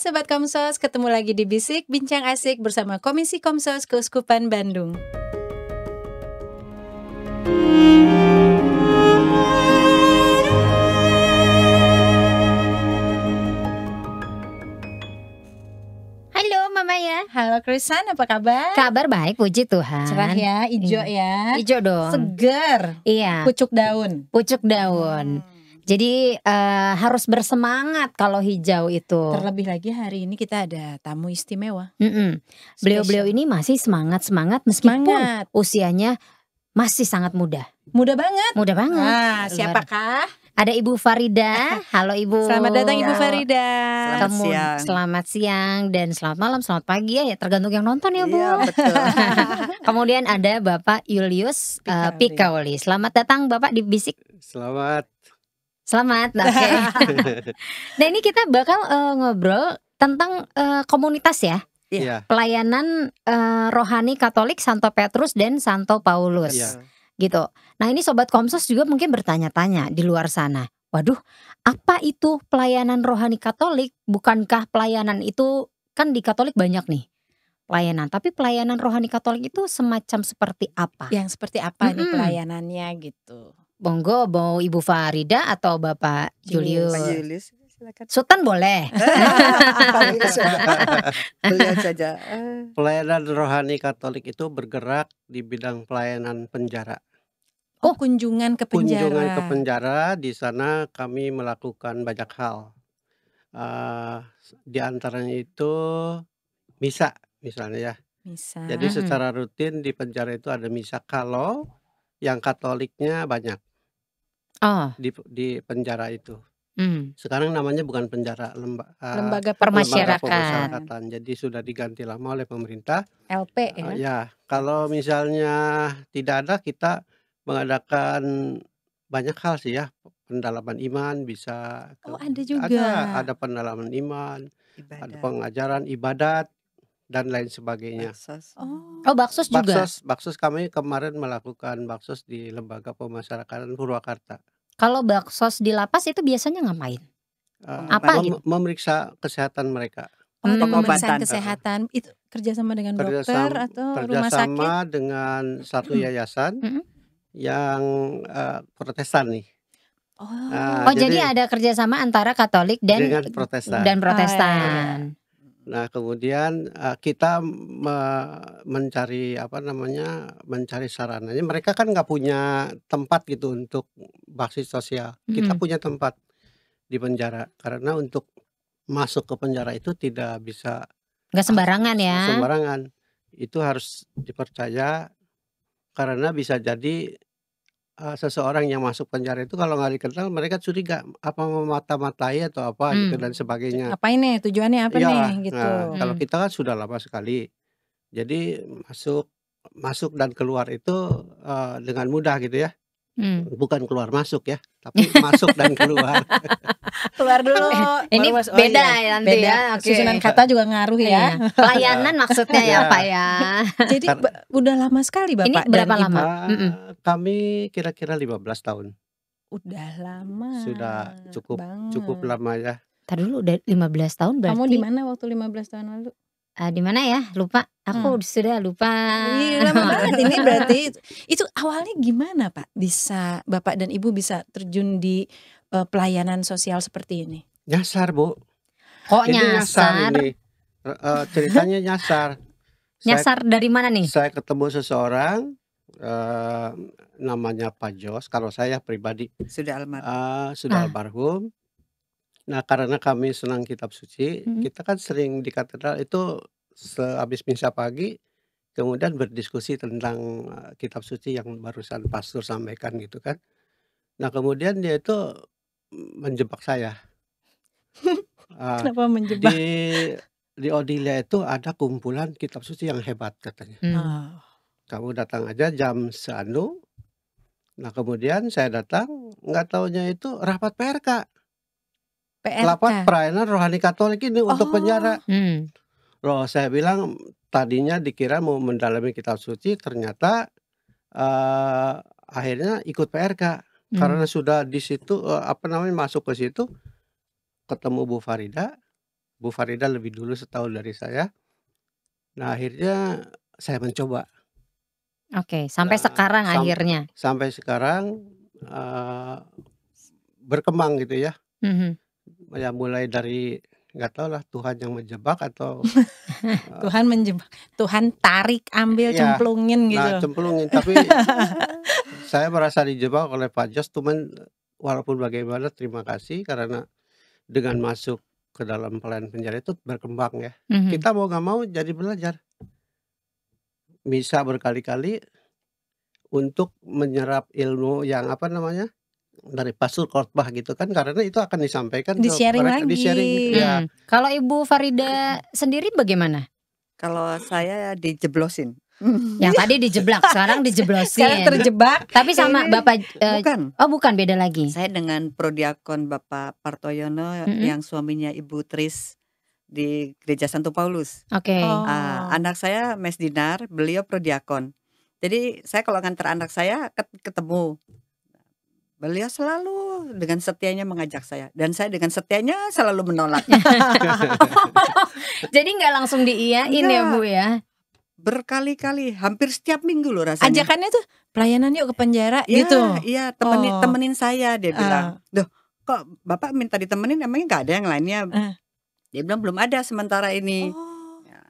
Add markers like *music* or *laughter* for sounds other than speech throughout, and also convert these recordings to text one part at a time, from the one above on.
Sobat Komsos, ketemu lagi di Bisik Bincang Asik bersama Komisi Komsos Keuskupan Bandung. Halo Ya, Halo Krisan, apa kabar? Kabar baik, puji Tuhan. Cerah ya, ijo iya. ya. Ijo dong. Seger. Iya. Pucuk daun. Pucuk daun. Jadi uh, harus bersemangat kalau hijau itu. Terlebih lagi hari ini kita ada tamu istimewa. Beliau-beliau ini masih semangat semangat meskipun semangat. usianya masih sangat muda. Muda banget. Muda banget. Ah, siapakah? Ada Ibu Farida. *laughs* Halo Ibu. Selamat datang Ibu Farida. Selamat siang. Selamat siang dan selamat malam, selamat pagi ya, ya tergantung yang nonton ya, Bu. Iya, betul. *laughs* Kemudian ada Bapak Julius Pikawli. Uh, eh, Pikauli. Selamat datang Bapak di Bisik. Selamat Selamat. Okay. *laughs* nah, ini kita bakal uh, ngobrol tentang uh, komunitas ya. Yeah. Iya. Pelayanan uh, rohani Katolik Santo Petrus dan Santo Paulus. Yeah. Gitu. Nah, ini sobat Komsos juga mungkin bertanya-tanya di luar sana. Waduh, apa itu pelayanan rohani Katolik? Bukankah pelayanan itu kan di Katolik banyak nih pelayanan. Tapi pelayanan rohani Katolik itu semacam seperti apa? Yang seperti apa hmm. nih pelayanannya gitu? Monggo mau Ibu Farida atau Bapak iya, Julius? Julius. Sultan boleh. saja. *laughs* Eh. Pelayanan rohani Katolik itu bergerak di bidang pelayanan penjara. Oh, kunjungan ke penjara. Kunjungan ke penjara di sana kami melakukan banyak hal. Uh, di antaranya itu misa misalnya ya. Misa. Jadi secara rutin di penjara itu ada misa kalau yang Katoliknya banyak. Oh. Di di penjara itu. Hmm. Sekarang namanya bukan penjara, lemba ah, Lembaga Permasyarakatan. Jadi sudah diganti lama oleh pemerintah. LP ah, ya? uh, ya, kalau misalnya tidak ada kita mengadakan banyak hal sih ya, pendalaman iman bisa Oh, ada juga? ada ada pendalaman iman, ada pengajaran, ibadat dan lain sebagainya. Baksos. Oh. oh, Baksos juga. Baksos, Baksos kami kemarin melakukan Baksos di Lembaga Pemasyarakatan Purwakarta. Kalau Baksos di lapas itu biasanya ngapain? Uh, apa mem gitu? Memeriksa kesehatan mereka. Oh, Untuk hmm. pemeriksaan kesehatan itu kerjasama dengan kerjasama, dokter atau rumah sakit? Kerjasama dengan satu yayasan yang uh, Protestan nih. Oh, nah, oh jadi, jadi ada kerjasama antara Katolik dan Protestan. dan Protestan. Oh, ya. Nah, kemudian uh, kita me mencari apa namanya, mencari sarananya, mereka kan nggak punya tempat gitu untuk bakti sosial. Kita punya tempat di penjara, karena untuk masuk ke penjara itu tidak bisa Nggak sembarangan ya? sembarangan. Itu harus dipercaya, karena bisa jadi Eh, seseorang yang masuk penjara itu kalau nggak dikenal mereka curiga, apa mata matai atau apa hmm. gitu dan sebagainya. Apa ini Tujuannya apa iya, nih? Nah, gitu, nah kalau hmm. kita kan sudah lama sekali. Jadi masuk masuk dan keluar itu, uh, dengan mudah gitu ya. Hmm. Bukan keluar masuk ya, tapi *laughs* masuk dan keluar. *laughs* keluar dulu. Ini masuk. Oh, beda iya. ya nanti beda. ya. Okay. Susunan kata juga ngaruh ya. Iya. Pelayanan maksudnya ya *laughs* Pak ya. Jadi kan- udah lama sekali Bapak. Ini berapa dan lama? Ibu, ah, kami kira-kira 15 tahun. Udah lama. Sudah cukup banget. cukup lama ya. Tadi dulu udah 15 tahun berarti. Kamu di mana waktu 15 tahun lalu? uh, di mana ya lupa aku hmm. sudah lupa iya, lama banget ini berarti itu, itu awalnya gimana pak bisa bapak dan ibu bisa terjun di uh, pelayanan sosial seperti ini nyasar bu kok ini nyasar, nyasar ini uh, ceritanya nyasar *laughs* nyasar dari mana nih saya ketemu seseorang uh, namanya Pak Jos kalau saya pribadi sudah almarhum uh, sudah ah. almarhum Nah, karena kami senang kitab suci, hmm. kita kan sering di katedral itu sehabis misa pagi, kemudian berdiskusi tentang, eh, kitab suci yang barusan pastor sampaikan gitu kan. Nah, kemudian dia itu menjebak saya. *laughs* Ah, Kenapa menjebak? di Odilia itu ada kumpulan kitab suci yang hebat," katanya. Mmm. "Kamu datang aja jam seanu." Nah, kemudian saya datang, nggak taunya itu rapat PRK. PRK. Lapas Pelayanan Rohani Katolik ini oh. untuk penjara. Hmm. Loh, saya bilang tadinya dikira mau mendalami kitab suci, ternyata uh, akhirnya ikut PRK hmm. karena sudah di situ uh, apa namanya masuk ke situ ketemu Bu Farida. Bu Farida lebih dulu setahun dari saya. Nah, akhirnya saya mencoba. Oke, sampai nah, sekarang sam akhirnya. Sampai sekarang uh, berkembang gitu ya. Mm -hmm. hmm ya mulai dari nggak tahu lah Tuhan yang menjebak atau *laughs* eh, Tuhan menjebak Tuhan tarik ambil ya, cemplungin nah, gitu nah cemplungin tapi *laughs* saya merasa dijebak oleh Pak Jos cuman walaupun bagaimana terima kasih karena dengan masuk ke dalam pelayan penjara itu berkembang ya mm-hmm. kita mau nggak mau jadi belajar bisa berkali-kali untuk menyerap ilmu yang apa namanya dari pasur khotbah gitu kan karena itu akan disampaikan di sharing mereka, lagi. Di sharing gitu. Ya. hmm. ya. Kalau Ibu Farida sendiri bagaimana? Kalau saya dijeblosin. *laughs* Yang tadi dijeblak, sekarang dijeblosin. Sekarang terjebak. Tapi sama Bapak uh, Bukan. Oh, bukan beda lagi. Saya dengan prodiakon Bapak Partoyono mm -hmm. yang suaminya Ibu Tris di Gereja Santo Paulus. Oke. Okay. Ah, oh. Uh, anak saya Mes Dinar, beliau prodiakon. Jadi saya kalau nganter anak saya ketemu Beliau selalu dengan setianya mengajak saya dan saya dengan setianya selalu menolaknya. *laughs* Jadi nggak langsung di diiyain ya Bu ya. Berkali-kali, hampir setiap minggu loh rasanya. Ajakannya tuh pelayanan yuk ke penjara ya, gitu. Iya, temenin oh. temenin saya dia ah. bilang. Uh. Duh, kok Bapak minta ditemenin emangnya nggak ada yang lainnya? Uh. Dia bilang belum ada sementara ini. Oh. Ya,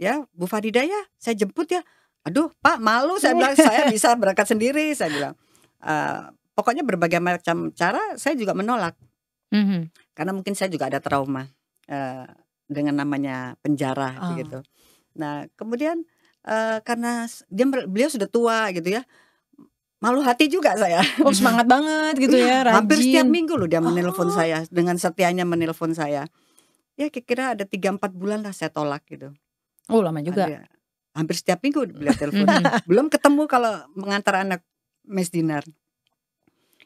ya Bu Farida ya, saya jemput ya. Aduh, Pak malu saya iya. bilang saya *laughs* bisa berangkat sendiri saya bilang. Uh, pokoknya berbagai macam cara saya juga menolak mm -hmm. karena mungkin saya juga ada trauma uh, dengan namanya penjara oh. gitu nah kemudian uh, karena dia beliau sudah tua gitu ya malu hati juga saya. *laughs* Oh, semangat banget gitu iya, ya, rajin. Hampir setiap minggu loh dia menelpon oh. saya dengan setianya menelpon saya. Ya kira-kira ada tiga empat bulan lah saya tolak gitu. Oh, lama juga. Ada, hampir setiap minggu beliau *laughs* telepon. Belum ketemu kalau mengantar anak mes dinar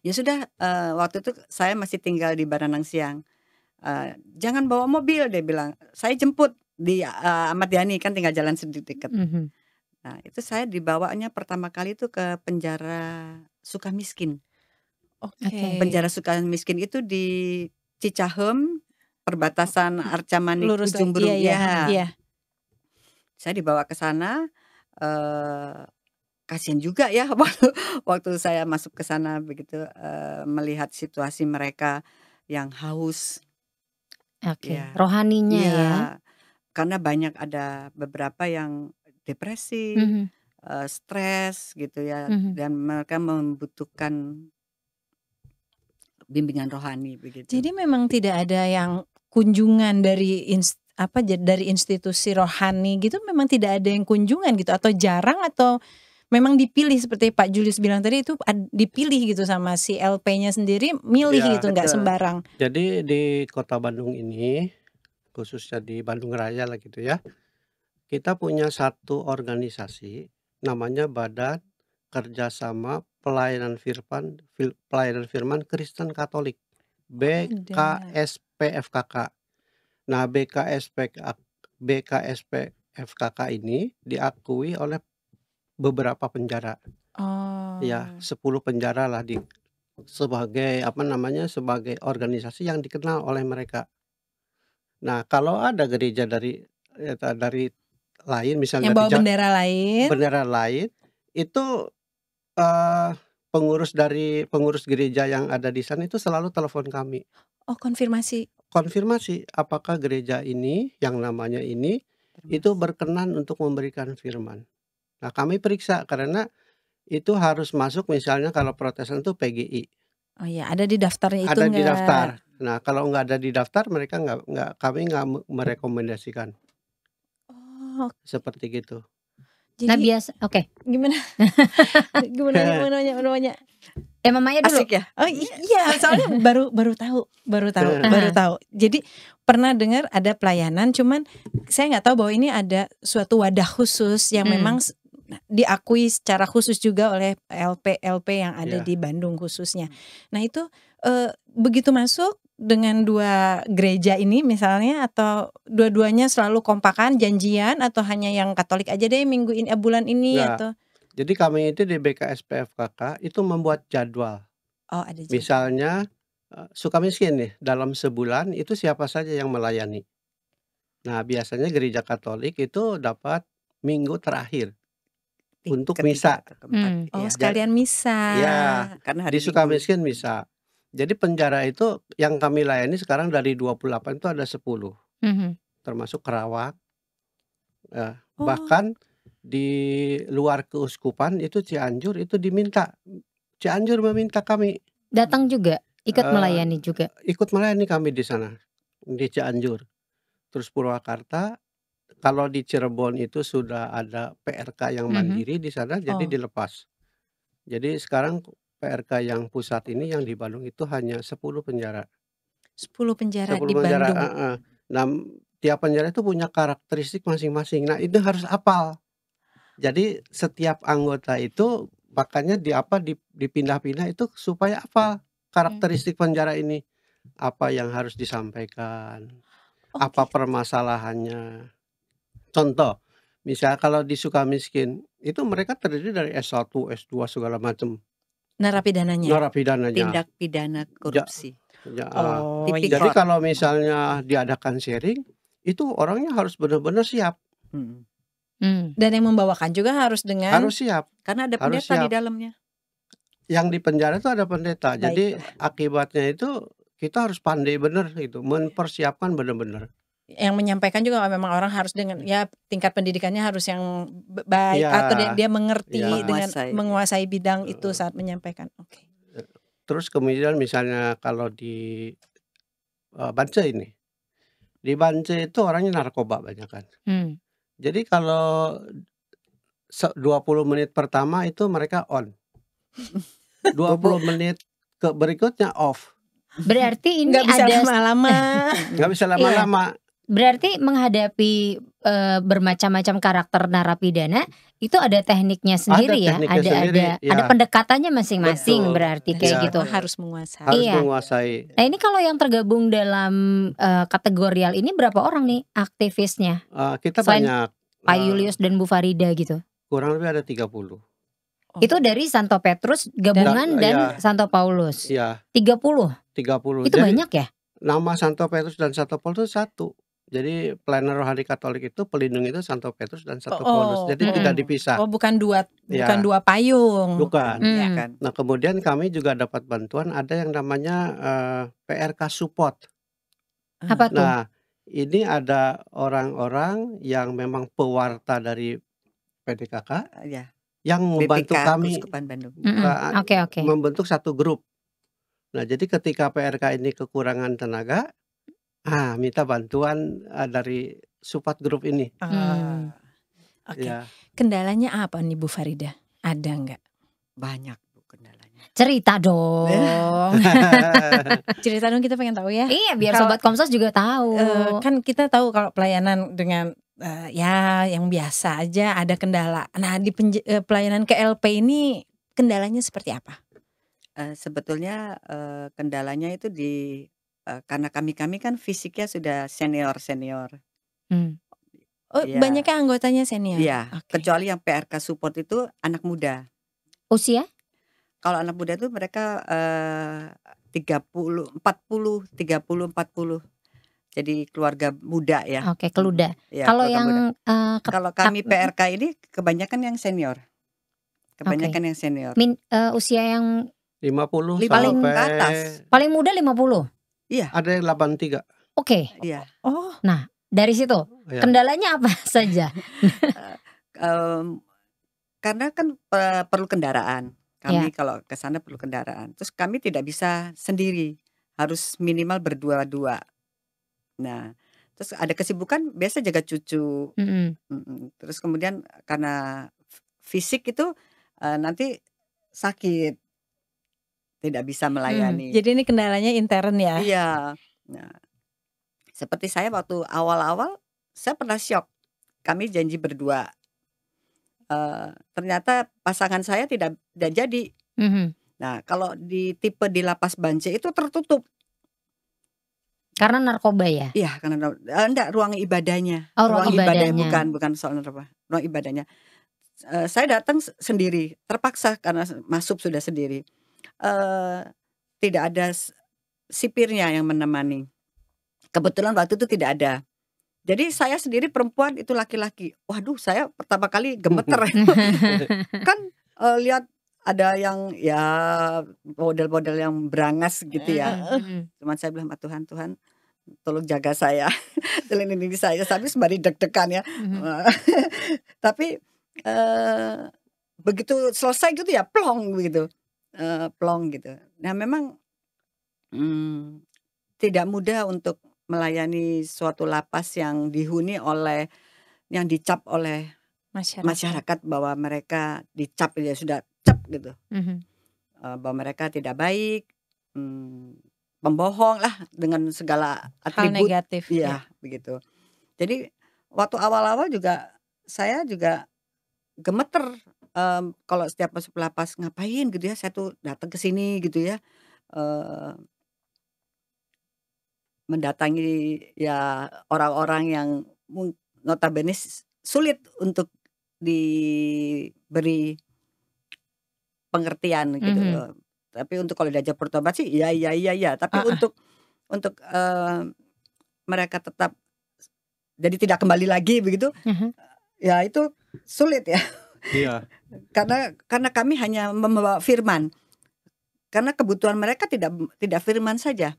ya sudah uh, waktu itu saya masih tinggal di Baranang Siang uh, jangan bawa mobil dia bilang saya jemput di uh, Ahmad Yani kan tinggal jalan sedikit mm -hmm. nah itu saya dibawanya pertama kali itu ke penjara suka miskin okay. penjara suka miskin itu di Cicahem perbatasan Manik Lurus Ujung Berung iya, iya, ya iya. saya dibawa ke sana uh, kasihan juga ya *laughs* waktu waktu saya masuk ke sana begitu uh, melihat situasi mereka yang haus. okay. ya. rohaninya ya, ya. Karena banyak ada beberapa yang depresi, mm -hmm. uh, stres gitu ya mm -hmm. dan mereka membutuhkan bimbingan rohani begitu. Jadi memang tidak ada yang kunjungan dari inst apa dari institusi rohani gitu memang tidak ada yang kunjungan gitu atau jarang atau memang dipilih seperti Pak Julius bilang tadi itu dipilih gitu sama si LP-nya sendiri milih ya, gitu nggak sembarang. Jadi di Kota Bandung ini khususnya di Bandung Raya lah gitu ya. Kita punya satu organisasi namanya Badan Kerjasama Pelayanan Firman Pelayanan Firman Kristen Katolik BKSPFKK. Nah, BKSPFKK ini diakui oleh beberapa penjara. Oh. Ya, 10 penjara lah di sebagai apa namanya sebagai organisasi yang dikenal oleh mereka. Nah, kalau ada gereja dari ya, dari lain misalnya yang bawa dari, bendera lain, bendera lain itu uh, pengurus dari pengurus gereja yang ada di sana itu selalu telepon kami. Oh, konfirmasi. Konfirmasi apakah gereja ini yang namanya ini itu berkenan untuk memberikan firman. Nah kami periksa karena itu harus masuk misalnya kalau Protestan itu PGI. Oh iya, ada di daftarnya itu Ada enggak? di daftar. Nah kalau nggak ada di daftar mereka nggak nggak kami nggak merekomendasikan. Oh. Seperti gitu. Jadi, nah biasa, oke. Okay. *laughs* Gimana? gimana? Gimana? Gimana? Gimana? Eh mamanya dulu. Asik ya? Oh iya, soalnya baru baru tahu, baru tahu, uh-huh. baru tahu. Jadi pernah dengar ada pelayanan, cuman saya nggak tahu bahwa ini ada suatu wadah khusus yang hmm. memang diakui secara khusus juga oleh LP-LP yang ada yeah. di Bandung khususnya. Hmm. Nah itu e, begitu masuk dengan dua gereja ini misalnya atau dua-duanya selalu kompakan janjian atau hanya yang Katolik aja deh minggu ini eh, bulan ini nah, atau jadi kami itu di BKSPFKK itu membuat jadwal. Oh ada jadwal. Misalnya eh, suka miskin nih dalam sebulan itu siapa saja yang melayani. Nah biasanya gereja Katolik itu dapat minggu terakhir untuk misa. hmm. Iya, oh, sekalian misa. Ya, karena hari suka miskin misa. Jadi penjara itu yang kami layani sekarang dari 28 itu ada 10. -hmm. Termasuk kerawat. Eh, ya. oh. Bahkan di luar keuskupan itu Cianjur itu diminta Cianjur meminta kami datang juga ikut uh, melayani juga ikut melayani kami di sana di Cianjur terus Purwakarta kalau di Cirebon itu sudah ada PRK yang mhm. mandiri mm -hmm. di sana jadi oh. dilepas. Jadi sekarang PRK yang pusat ini yang di Bandung itu hanya 10 penjara. 10 penjara 10 di penjara, Bandung. Uh, uh. Nah, tiap penjara itu punya karakteristik masing-masing. Nah, itu harus apal. Jadi setiap anggota itu makanya di apa dipindah-pindah itu supaya apa hmm. karakteristik penjara ini apa yang harus disampaikan okay. apa permasalahannya Contoh, misal kalau di miskin itu mereka terdiri dari S1, S2 segala macam. Narapidananya. Narapidananya. Tindak pidana korupsi. Ja, ja, oh, ah. iya. jadi kalau misalnya diadakan sharing, itu orangnya harus benar-benar siap. Hmm. Hmm. Dan yang membawakan juga harus dengan harus siap. Karena ada harus pendeta siap. di dalamnya. Yang di penjara itu ada pendeta. Baik. Jadi akibatnya itu kita harus pandai benar itu mempersiapkan benar-benar yang menyampaikan juga memang orang harus dengan ya tingkat pendidikannya harus yang baik ya, atau dia, dia mengerti ya. dengan menguasai. bidang itu saat menyampaikan. Oke. Okay. Eh, terus kemudian misalnya kalau di uh, eh, Banca ini, di Banjir itu orangnya narkoba banyak kan. Hmm. Jadi kalau 20 menit pertama itu mereka on. 20 *laughs* menit ke berikutnya off. Berarti ini nggak bisa lama-lama. nggak bisa lama-lama. Iya. Berarti menghadapi e, bermacam-macam karakter narapidana itu ada tekniknya sendiri ada ya, ada sendiri, ada ya. ada pendekatannya masing-masing berarti kayak ya. gitu harus menguasai. Harus iya. menguasai. Iya. Nah ini kalau yang tergabung dalam e, kategorial ini berapa orang nih aktivisnya? Uh, kita Selain banyak. Pak Julius uh, dan Bu Farida gitu. Kurang lebih ada 30 Oh. Itu dari Santo Petrus gabungan dan, dan ya, Santo Paulus. Iya. 30. 30. Itu Jadi, banyak ya? Nama Santo Petrus dan Santo Paulus itu satu. Jadi planner rohani Katolik itu pelindung itu Santo Petrus dan Santo oh, oh Jadi hmm. tidak dipisah. Oh, bukan dua ya. bukan dua payung. Bukan. Hmm. Nah, kemudian kami juga dapat bantuan ada yang namanya uh, eh, PRK support. Apa tuh? Nah, ini ada orang-orang yang memang pewarta dari PDKK. Eh, ya. Yang membantu BPK, kami mm -hmm. okay, okay. membentuk satu grup. Nah, jadi ketika PRK ini kekurangan tenaga, Ah, minta bantuan uh, dari support group ini. Ah. Hmm. Oke. Okay. Ya. Kendalanya apa nih Bu Farida? Ada nggak? Banyak kendalanya. Cerita dong. Eh. *laughs* Cerita dong kita pengen tahu ya. Iya, biar kalo, sobat Komsos juga tahu. Uh, kan kita tahu kalau pelayanan dengan uh, ya yang biasa aja ada kendala. Nah, di uh, pelayanan LP ini kendalanya seperti apa? Uh, sebetulnya uh, kendalanya itu di Eh, karena kami-kami kan fisiknya sudah senior-senior. Hmm. Oh, ya. banyaknya anggotanya senior? Iya, Okay. kecuali yang PRK support itu anak muda. Usia? Kalau anak muda itu mereka, eh, tiga puluh empat puluh tiga puluh empat puluh Jadi keluarga muda ya, Oke, okay, keluda. Ya, Kalau yang, uh, Kalau kami PRK ini kebanyakan yang senior, Kebanyakan kebanyakan yang senior. Min uh, usia yang 50 Paling sampai atas. paling muda 50? Iya. Ada yang 83. Oke. Okay. Iya. Oh. Nah, dari situ iya. kendalanya apa *laughs* saja? um, karena kan perlu kendaraan. Kami iya. kalau ke sana perlu kendaraan. Terus kami tidak bisa sendiri, harus minimal berdua-dua. Nah, terus ada kesibukan biasa jaga cucu. Mm -hmm. Mm -hmm. Terus kemudian karena fisik itu uh, nanti sakit tidak bisa hmm, melayani. Hmm, jadi ini kendalanya intern ya? Iya. Nah, seperti saya waktu awal-awal saya pernah shock. Kami janji berdua. Uh, ternyata pasangan saya tidak tidak jadi. -hmm. Nah kalau di tipe di lapas Bance itu tertutup. Karena narkoba ya? Iya karena uh, enggak ruang ibadahnya. Oh, ruang, ruang ibadahnya. ibadahnya bukan bukan soal narkoba. Ruang ibadahnya. Uh, saya datang sendiri terpaksa karena masuk sudah sendiri uh, tidak ada sipirnya yang menemani. Kebetulan waktu itu tidak ada. Jadi saya sendiri perempuan itu laki-laki. Waduh, saya pertama kali gemeter. *laughs* kan uh, lihat ada yang ya model-model yang berangas gitu ya. Cuman saya bilang, Tuhan, Tuhan, tolong jaga saya, *laughs* ini saya." Tapi sembari deg-degan ya. *laughs* Tapi eh, begitu selesai gitu ya, plong gitu uh, plong gitu. Nah memang hmm, tidak mudah untuk melayani suatu lapas yang dihuni oleh yang dicap oleh masyarakat, masyarakat bahwa mereka dicap ya sudah cap gitu mm -hmm. bahwa mereka tidak baik hmm, pembohong lah dengan segala atribut Hal negatif ya, ya begitu jadi waktu awal-awal juga saya juga gemeter um, kalau setiap masuk lapas ngapain gitu ya, saya tuh datang ke sini gitu ya, uh, mendatangi ya orang-orang yang notabene sulit untuk diberi pengertian gitu mm -hmm. Tapi untuk kalau diajak bertobat sih ya, ya, ya, ya. tapi -uh. untuk untuk, uh, mereka tetap jadi tidak kembali lagi begitu, -hmm. ya itu sulit ya. Iya. karena karena kami hanya membawa firman. Karena kebutuhan mereka tidak tidak firman saja.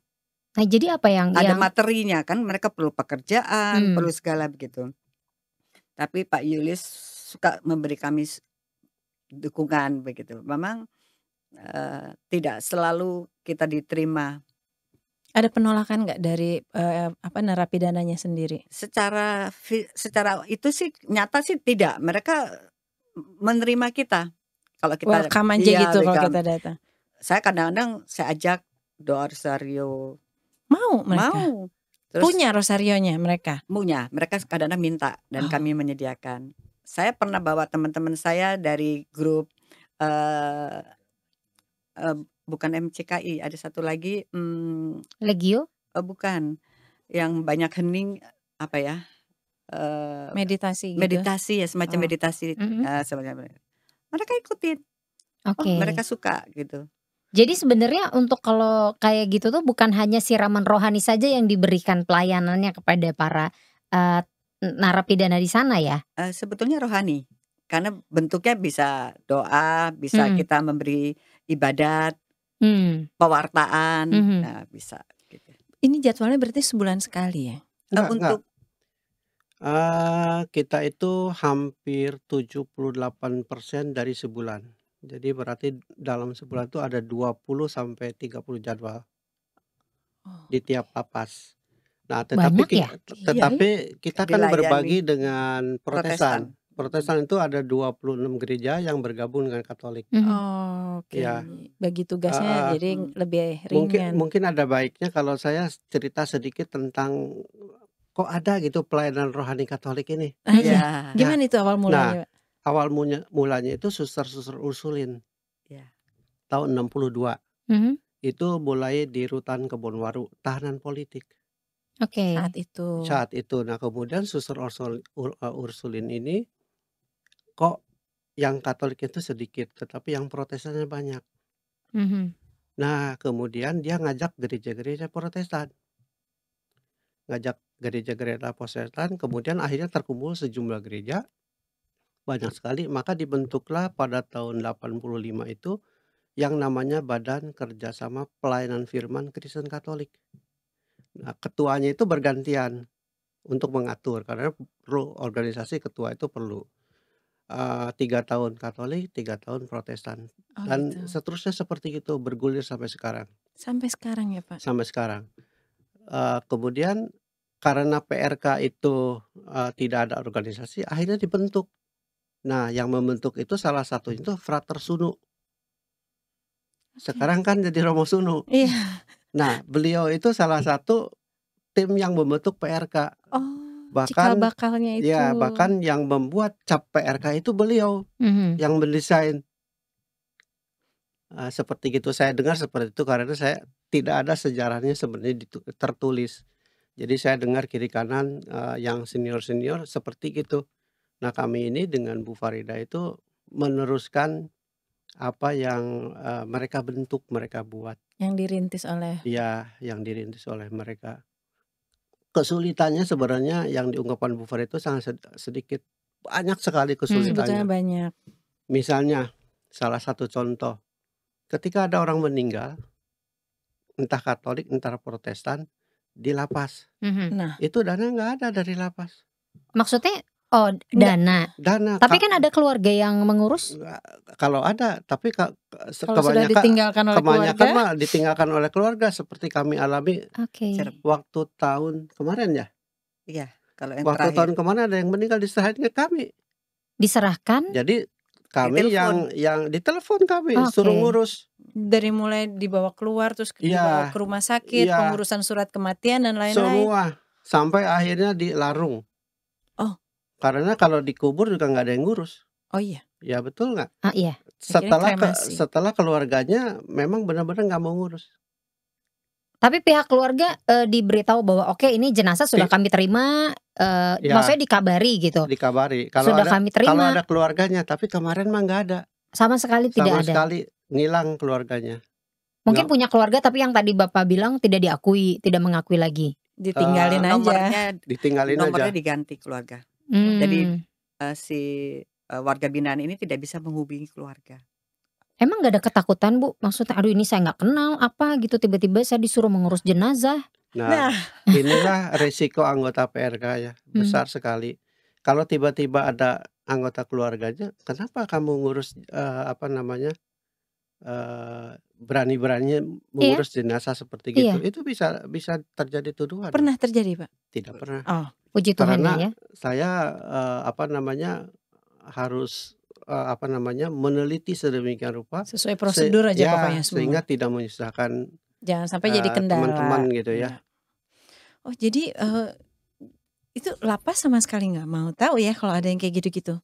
Nah, jadi apa yang ada yang... materinya kan mereka perlu pekerjaan, hmm. perlu segala begitu. Tapi Pak Yulis suka memberi kami dukungan begitu. Memang uh, tidak selalu kita diterima. Ada penolakan nggak dari uh, apa narapidananya sendiri? Secara secara itu sih nyata sih tidak. Mereka menerima kita kalau kita welcome aja iya, gitu kalau kita datang. Saya kadang-kadang saya ajak doa Rosario. Mau mereka. Mau. Terus, punya Rosarionya mereka. Punya. Mereka kadang-kadang minta dan oh. kami menyediakan. Saya pernah bawa teman-teman saya dari grup uh, uh, bukan MCKI, ada satu lagi um, Legio? Uh, bukan. Yang banyak hening apa ya? Eh, meditasi gitu. meditasi ya semacam oh. meditasi mm -hmm. uh, mereka ikutin okay. oh mereka suka gitu jadi sebenarnya untuk kalau kayak gitu tuh bukan hanya siraman rohani saja yang diberikan pelayanannya kepada para uh, narapidana di sana ya? Uh, sebetulnya rohani, karena bentuknya bisa doa, bisa hmm. kita memberi ibadat, hmm. pewartaan, hmm. Nah, bisa. Gitu. Ini jadwalnya berarti sebulan sekali ya? Enggak, untuk enggak kita itu hampir 78% dari sebulan. Jadi berarti dalam sebulan itu ada 20 sampai 30 jadwal. Oh. Di tiap lapas. Nah, tetapi Banyak kita, ya? Iya kita kan Dilayani. berbagi dengan Protestan. Protestan. itu ada 26 gereja yang bergabung dengan Katolik. oh, Oke, Iya. bagi tugasnya uh, jadi lebih Mungkin mungkin ada baiknya kalau saya cerita sedikit tentang, kok ada gitu pelayanan rohani Katolik ini. Ah, iya. Ya. Gimana itu awal nah, mulanya? Nah, awal mulanya, mulanya itu suster-suster Ursulin. Ya. Tahun 62. Mm -hmm. Itu mulai di rutan Kebonwaru, tahanan politik. Oke. Okay. Saat itu. Saat itu. Nah, kemudian suster eh, Ursulin ini kok yang Katolik itu sedikit, tetapi yang Protestannya banyak. Mm -hmm. Nah, kemudian dia ngajak gereja-gereja Protestan ngajak gereja-gereja Protestan, kemudian akhirnya terkumpul sejumlah gereja banyak ya. sekali, maka dibentuklah pada tahun 85 itu yang namanya Badan Kerjasama Pelayanan Firman Kristen Katolik. Nah, ketuanya itu bergantian untuk mengatur karena perlu organisasi ketua itu perlu eh, tiga uh, tahun Katolik, tiga tahun Protestan oh, dan gitu. seterusnya seperti itu bergulir sampai sekarang. Sampai sekarang ya Pak. Sampai sekarang. Eh, kemudian karena PRK itu uh, tidak ada organisasi, akhirnya dibentuk. Nah, yang membentuk itu salah satunya itu Frater Sunu. Sekarang kan jadi Romo Sunu. Iya. Nah, beliau itu salah satu tim yang membentuk PRK. Oh. Bahkan bakalnya itu. Ya, bahkan yang membuat cap PRK itu beliau mm-hmm. yang mendesain. Uh, seperti gitu saya dengar seperti itu karena saya tidak ada sejarahnya sebenarnya tertulis. Jadi saya dengar kiri kanan uh, yang senior-senior seperti gitu. Nah, kami ini dengan Bu Farida itu meneruskan apa yang uh, mereka bentuk, mereka buat. Yang dirintis oleh Ya, yang dirintis oleh mereka. Kesulitannya sebenarnya yang diungkapkan Bu Farida itu sangat sedikit. Banyak sekali hmm, kesulitannya. Hmm, banyak. Misalnya salah satu contoh ketika ada orang meninggal entah Katolik entah Protestan di lapas. Mm-hmm. Nah, itu dana nggak ada dari lapas. Maksudnya oh dana. Dana. Tapi kan ada keluarga yang mengurus? Kalau ada, tapi ke, kalau sudah ditinggalkan oleh kebanyakan keluarga. mah ditinggalkan oleh keluarga seperti kami alami. Oke. Okay. Waktu tahun kemarin ya? Iya, kalau yang Waktu terakhir. tahun kemarin ada yang meninggal diserahkan ke kami. Diserahkan? Jadi kami ditelepon. yang yang ditelepon kami ah, okay. suruh ngurus. Dari mulai dibawa keluar terus dibawa dibawa ke rumah sakit, yeah. pengurusan surat kematian dan lain-lain. Semua sampai akhirnya di larung. Oh. Karena kalau dikubur juga nggak ada yang ngurus. Oh iya. Ya betul nggak? Ah iya. setelah ke, setelah keluarganya memang benar-benar nggak mau ngurus. Tapi pihak keluarga e, diberitahu bahwa oke okay, ini jenazah sudah iya. kami terima, e, ya, maksudnya dikabari gitu. Dikabari. Kalau sudah ada, kami terima. Kalau ada keluarganya, tapi kemarin mah nggak ada. Sama sekali Sama tidak ada. Sama sekali ngilang keluarganya. Mungkin Enggak. punya keluarga tapi yang tadi bapak bilang tidak diakui, tidak mengakui lagi. Ditinggalin uh, aja. ditinggalin nomornya aja. Nomornya diganti keluarga. Hmm. Jadi uh, si uh, warga binaan ini tidak bisa menghubungi keluarga. Emang gak ada ketakutan Bu? Maksudnya aduh ini saya gak kenal apa gitu tiba-tiba saya disuruh mengurus jenazah. Nah, Nah. *laughs* inilah resiko anggota PRK ya, hmm. besar sekali. Kalau tiba-tiba ada anggota keluarganya, kenapa kamu ngurus eh, apa namanya? eh berani-beraninya iya. mengurus jenazah seperti gitu? Iya. Itu bisa bisa terjadi tuduhan. Pernah terjadi, Pak? Tidak pernah. Oh, Puji Tuhan Karena- ya, ya. Saya eh, apa namanya? harus uh, apa namanya meneliti sedemikian rupa sesuai prosedur se aja ya, pokoknya semua. sehingga tidak menyusahkan jangan sampai uh, jadi eh, kendala teman-teman gitu ya. Iya. Oh jadi uh, itu lapas sama sekali nggak mau tahu ya kalau ada yang kayak gitu-gitu.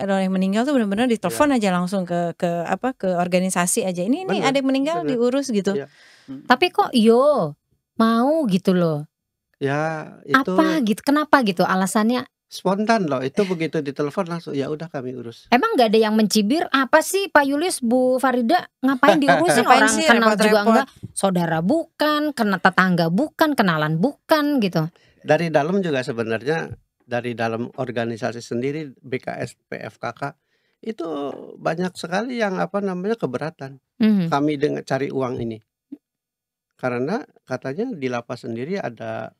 Kalau yang meninggal tuh benar-benar iya. ditelepon ya. aja langsung ke ke apa ke organisasi aja. Ini ini ada yang meninggal bener. diurus gitu. Ya. Tapi kok yo mau gitu loh. Ya, itu apa gitu? Kenapa gitu? Alasannya Spontan loh, itu begitu ditelepon langsung ya udah kami urus. Emang nggak ada yang mencibir apa sih Pak Yulis, Bu Farida ngapain diurusin orang sih, kenal repot, juga repot. enggak, saudara bukan, kena tetangga bukan, kenalan bukan gitu. Dari dalam juga sebenarnya dari dalam organisasi sendiri BKS PFKK itu banyak sekali yang apa namanya keberatan. Mm -hmm. Kami dengan cari uang ini. Karena katanya di lapas sendiri ada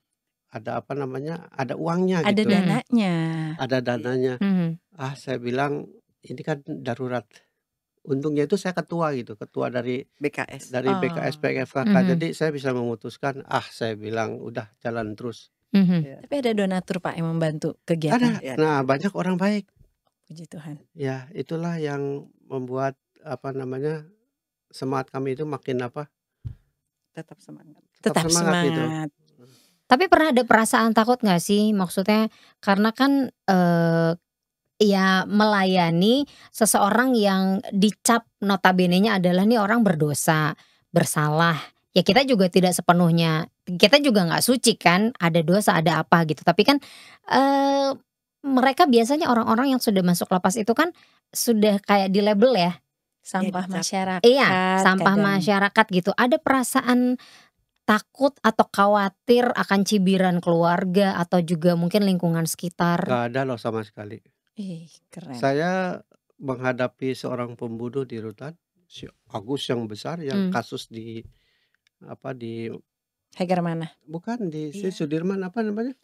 ada apa namanya ada uangnya ada gitu. dananya ada dananya hmm. ah saya bilang ini kan darurat untungnya itu saya ketua gitu ketua dari BKS dari oh. BKS PKFK hmm. jadi saya bisa memutuskan ah saya bilang udah jalan terus hmm. ya. tapi ada donatur pak yang membantu kegiatan ada ya, nah banyak orang baik puji Tuhan ya itulah yang membuat apa namanya semangat kami itu makin apa tetap semangat tetap, gitu. tetap semangat, semangat. Gitu. Tapi pernah ada perasaan takut gak sih? Maksudnya karena kan eh, ya melayani seseorang yang dicap notabenenya adalah nih orang berdosa, bersalah. Ya kita juga tidak sepenuhnya, kita juga gak suci kan, ada dosa, ada apa gitu. Tapi kan eh, mereka biasanya orang-orang yang sudah masuk lapas itu kan sudah kayak di label ya, sampah iya, masyarakat. Iya, sampah kadang. masyarakat gitu. Ada perasaan takut atau khawatir akan cibiran keluarga atau juga mungkin lingkungan sekitar? Gak ada loh sama sekali. Ih, keren. Saya menghadapi seorang pembunuh di rutan, si Agus yang besar yang hmm. kasus di apa di Heger mana? Bukan di iya. Sudirman apa namanya?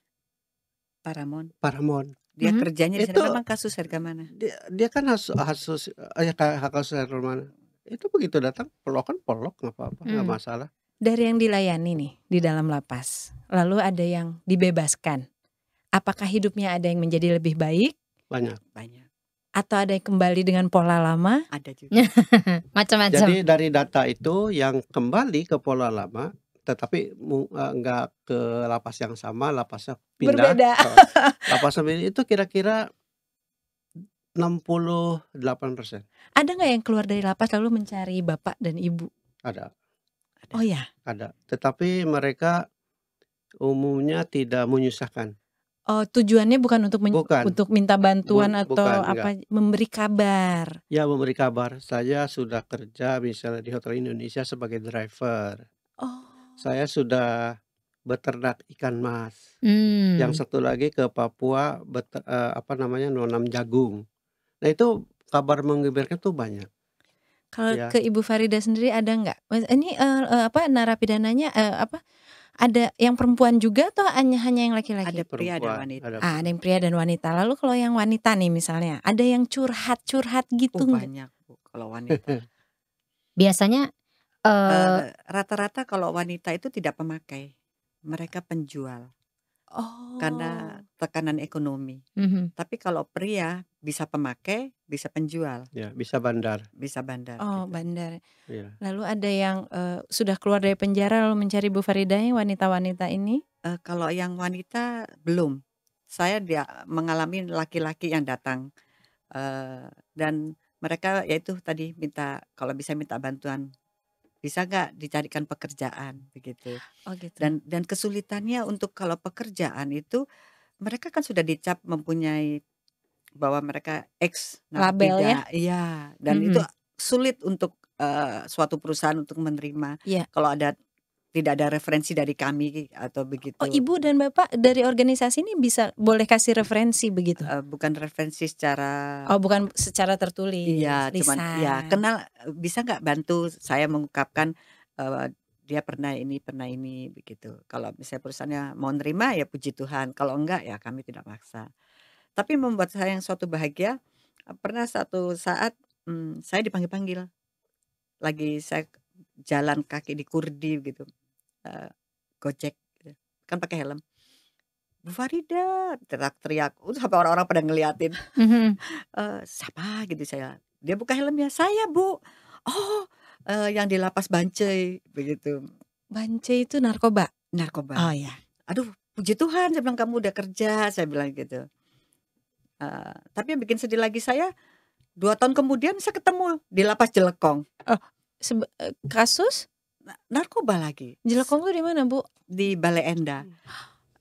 Paramon. Paramon. Dia hmm. kerjanya di itu, sana memang kasus harga mana? Dia, dia kan kasus kasus eh, ya kasus harga mana? Itu begitu datang, pelok kan pelok nggak apa-apa, nggak hmm. masalah dari yang dilayani nih di dalam lapas, lalu ada yang dibebaskan. Apakah hidupnya ada yang menjadi lebih baik? Banyak. Banyak. Atau ada yang kembali dengan pola lama? Ada juga. *laughs* Macam-macam. Jadi dari data itu yang kembali ke pola lama tetapi e, nggak enggak ke lapas yang sama, lapasnya pindah. Berbeda. Oh, *laughs* lapas sendiri itu kira-kira 68 persen. Ada nggak yang keluar dari lapas lalu mencari bapak dan ibu? Ada. Ada. Oh ya. Ada. Tetapi mereka umumnya tidak menyusahkan. Oh, tujuannya bukan untuk bukan. untuk minta bantuan Bu atau bukan, apa enggak. memberi kabar. Ya, memberi kabar. Saya sudah kerja misalnya di Hotel Indonesia sebagai driver. Oh. Saya sudah beternak ikan mas. Hmm. Yang satu lagi ke Papua beter, uh, apa namanya nanam jagung. Nah, itu kabar menggeberkan tuh banyak. Kalau ya. ke Ibu Farida sendiri ada nggak? Ini uh, uh, apa narapidananya uh, apa? Ada yang perempuan juga atau hanya hanya yang laki-laki? Ada pria dan wanita. Ada. Ah, ada yang pria dan wanita. Lalu kalau yang wanita nih misalnya, ada yang curhat-curhat gitu oh, Banyak Bu kalau wanita. *laughs* Biasanya rata-rata uh, uh, rata kalau wanita itu tidak pemakai, mereka penjual. Oh. Karena tekanan ekonomi. Mm -hmm. Tapi kalau pria bisa pemakai, bisa penjual. Ya, bisa bandar. Bisa bandar. Oh, gitu. bandar. Ya. Lalu ada yang uh, sudah keluar dari penjara lalu mencari Bu Farida wanita-wanita ini? Uh, kalau yang wanita belum. Saya dia mengalami laki-laki yang datang uh, dan mereka yaitu tadi minta kalau bisa minta bantuan bisa nggak dicarikan pekerjaan begitu. Oh gitu. Dan dan kesulitannya untuk kalau pekerjaan itu mereka kan sudah dicap mempunyai bahwa mereka ex nah, ya. Iya, dan mm -hmm. itu sulit untuk uh, suatu perusahaan untuk menerima. Yeah. Kalau ada tidak ada referensi dari kami atau begitu. Oh, ibu dan bapak dari organisasi ini bisa boleh kasih referensi begitu? Uh, bukan referensi secara. Oh, bukan secara tertulis. Iya, cuman ya kenal bisa nggak bantu saya mengungkapkan uh, dia pernah ini pernah ini begitu. Kalau misalnya perusahaannya mau nerima ya puji Tuhan, kalau enggak ya kami tidak maksa. Tapi membuat saya yang suatu bahagia pernah satu saat hmm, saya dipanggil panggil lagi saya jalan kaki di kurdi gitu uh, gojek gitu. kan pakai helm Bu Farida teriak-teriak uh, sampai orang-orang pada ngeliatin mm -hmm. uh, siapa gitu saya dia buka helmnya saya bu oh uh, yang di lapas Bancai begitu Bancai itu narkoba narkoba oh ya aduh puji Tuhan saya bilang kamu udah kerja saya bilang gitu uh, tapi yang bikin sedih lagi saya dua tahun kemudian saya ketemu di lapas Jelekong oh, Eh, kasus narkoba lagi. Jelekong tuh di mana, Bu? Di Balai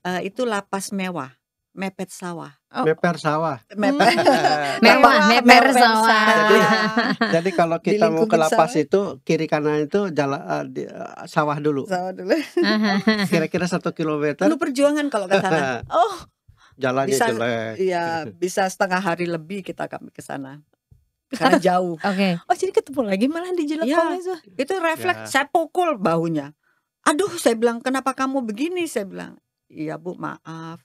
Uh, itu lapas mewah, mepet sawah. Oh. Meper sawah. Meper, hmm. *laughs* mewah, meper sawah. Jadi, jadi kalau kita mau ke lapas sawah. itu kiri kanan itu jalan uh, eh, di, uh, sawah dulu. Sawah dulu. *laughs* Kira-kira satu kilometer. Lu perjuangan kalau ke sana. *laughs* Oh, jalannya bisa, jelek. Iya, gitu. bisa setengah hari lebih kita kami ke sana karena jauh. Oke. Okay. Oh jadi ketemu lagi malah jelek ya, itu. Itu refleks. Ya. Saya pukul bahunya. Aduh, saya bilang kenapa kamu begini? Saya bilang, iya bu maaf,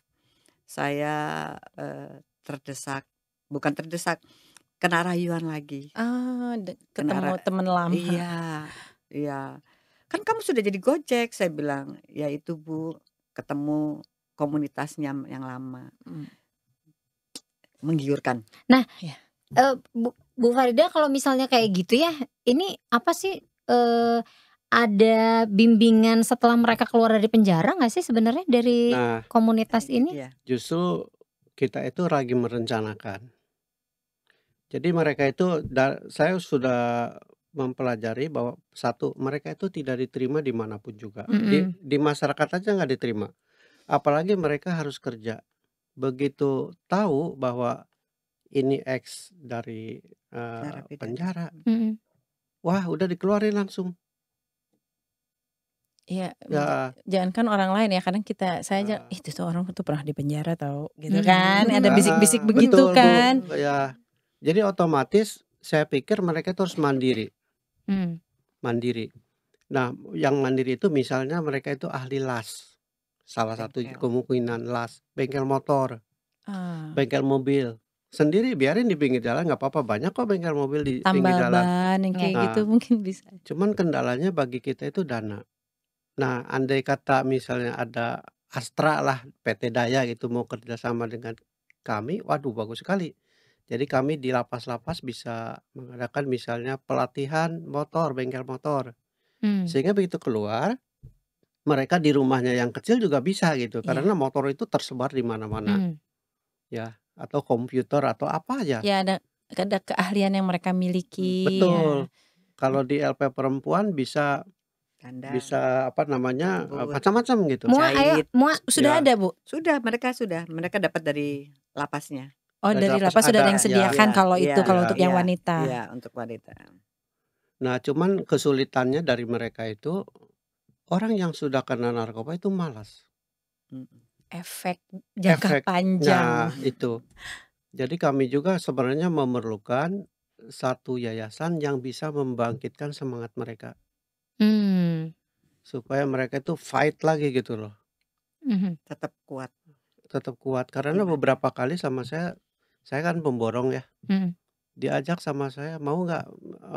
saya eh, terdesak, bukan terdesak, kena rayuan lagi. Ah, ketemu teman lama. Iya, iya. Kan kamu sudah jadi gojek, saya bilang. Ya itu bu, ketemu komunitasnya yang lama. Hmm. Menggiurkan. Nah. Ya uh, bu, Bu Farida kalau misalnya kayak gitu ya, ini apa sih eh, ada bimbingan setelah mereka keluar dari penjara nggak sih sebenarnya dari nah, komunitas ini? Iya. Justru kita itu lagi merencanakan. Jadi mereka itu saya sudah mempelajari bahwa satu mereka itu tidak diterima dimanapun juga mm -hmm. di, di masyarakat aja nggak diterima, apalagi mereka harus kerja. Begitu tahu bahwa ini X dari Eh, penjara, penjara. penjara. -hmm. Wah, udah dikeluarin langsung. Iya, ya jangan jangankan orang lain ya, kadang kita saya aja, Eee. Ah. itu tuh orang tuh pernah di penjara tau," gitu hmm, kan, ada bisik-bisik begitu betul Bu, kan. ya. Jadi otomatis saya pikir mereka terus mandiri. Mmm. Mandiri. Nah, yang mandiri itu misalnya mereka itu ahli las, salah satu kemungkinan las, bengkel motor, Ah. bengkel mobil sendiri biarin di pinggir jalan nggak apa-apa banyak kok bengkel mobil di Tambah pinggir jalan ban, yang kayak nah, gitu mungkin bisa cuman kendalanya bagi kita itu dana nah andai kata misalnya ada Astra lah PT Daya gitu mau kerjasama dengan kami waduh bagus sekali jadi kami di lapas-lapas bisa mengadakan misalnya pelatihan motor bengkel motor hmm. sehingga begitu keluar mereka di rumahnya yang kecil juga bisa gitu yeah. karena motor itu tersebar di mana-mana hmm. ya atau komputer atau apa aja. Ya ada ada keahlian yang mereka miliki. Hmm, ya. Betul. Ya. Kalau di LP perempuan bisa Kandang. bisa apa namanya eh, macam-macam gitu. Mua, ayo, mua sudah ya. ada bu? Sudah, mereka sudah, mereka dapat dari lapasnya. Oh dari, dari lapas, lapas sudah ada yang ya, sediakan ya, kalau ya, itu ya, kalau ya, untuk ya, yang wanita. Iya untuk wanita. Nah cuman kesulitannya dari mereka itu orang yang sudah kena narkoba itu malas. Hmm Efek jangka Efek panjang. nah itu. Jadi kami juga sebenarnya memerlukan satu yayasan yang bisa membangkitkan semangat mereka. Hmm. Supaya mereka itu fight lagi gitu loh. Hmm. tetap kuat. Tetap kuat karena iya. beberapa kali sama saya, saya kan pemborong ya. Hmm. Diajak sama saya mau nggak,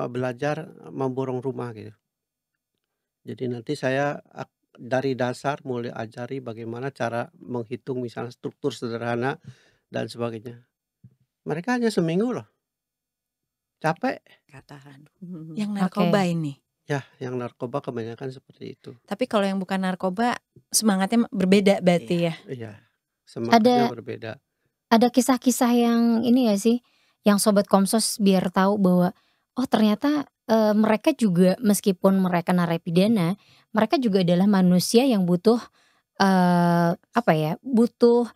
eh, belajar memborong rumah gitu. Jadi nanti saya dari dasar mulai ajari bagaimana cara menghitung misalnya struktur sederhana dan sebagainya. Mereka hanya seminggu loh. Capek. Katahan. Hmm, yang narkoba okay. ini. Ya, yang narkoba kebanyakan seperti itu. Tapi kalau yang bukan narkoba semangatnya berbeda berarti iya, ya. Iya. Semangatnya ada, berbeda. Ada kisah-kisah yang ini ya sih, yang sobat Komsos biar tahu bahwa oh ternyata e, mereka juga meskipun mereka narapidana, mereka juga adalah manusia yang butuh uh, apa ya butuh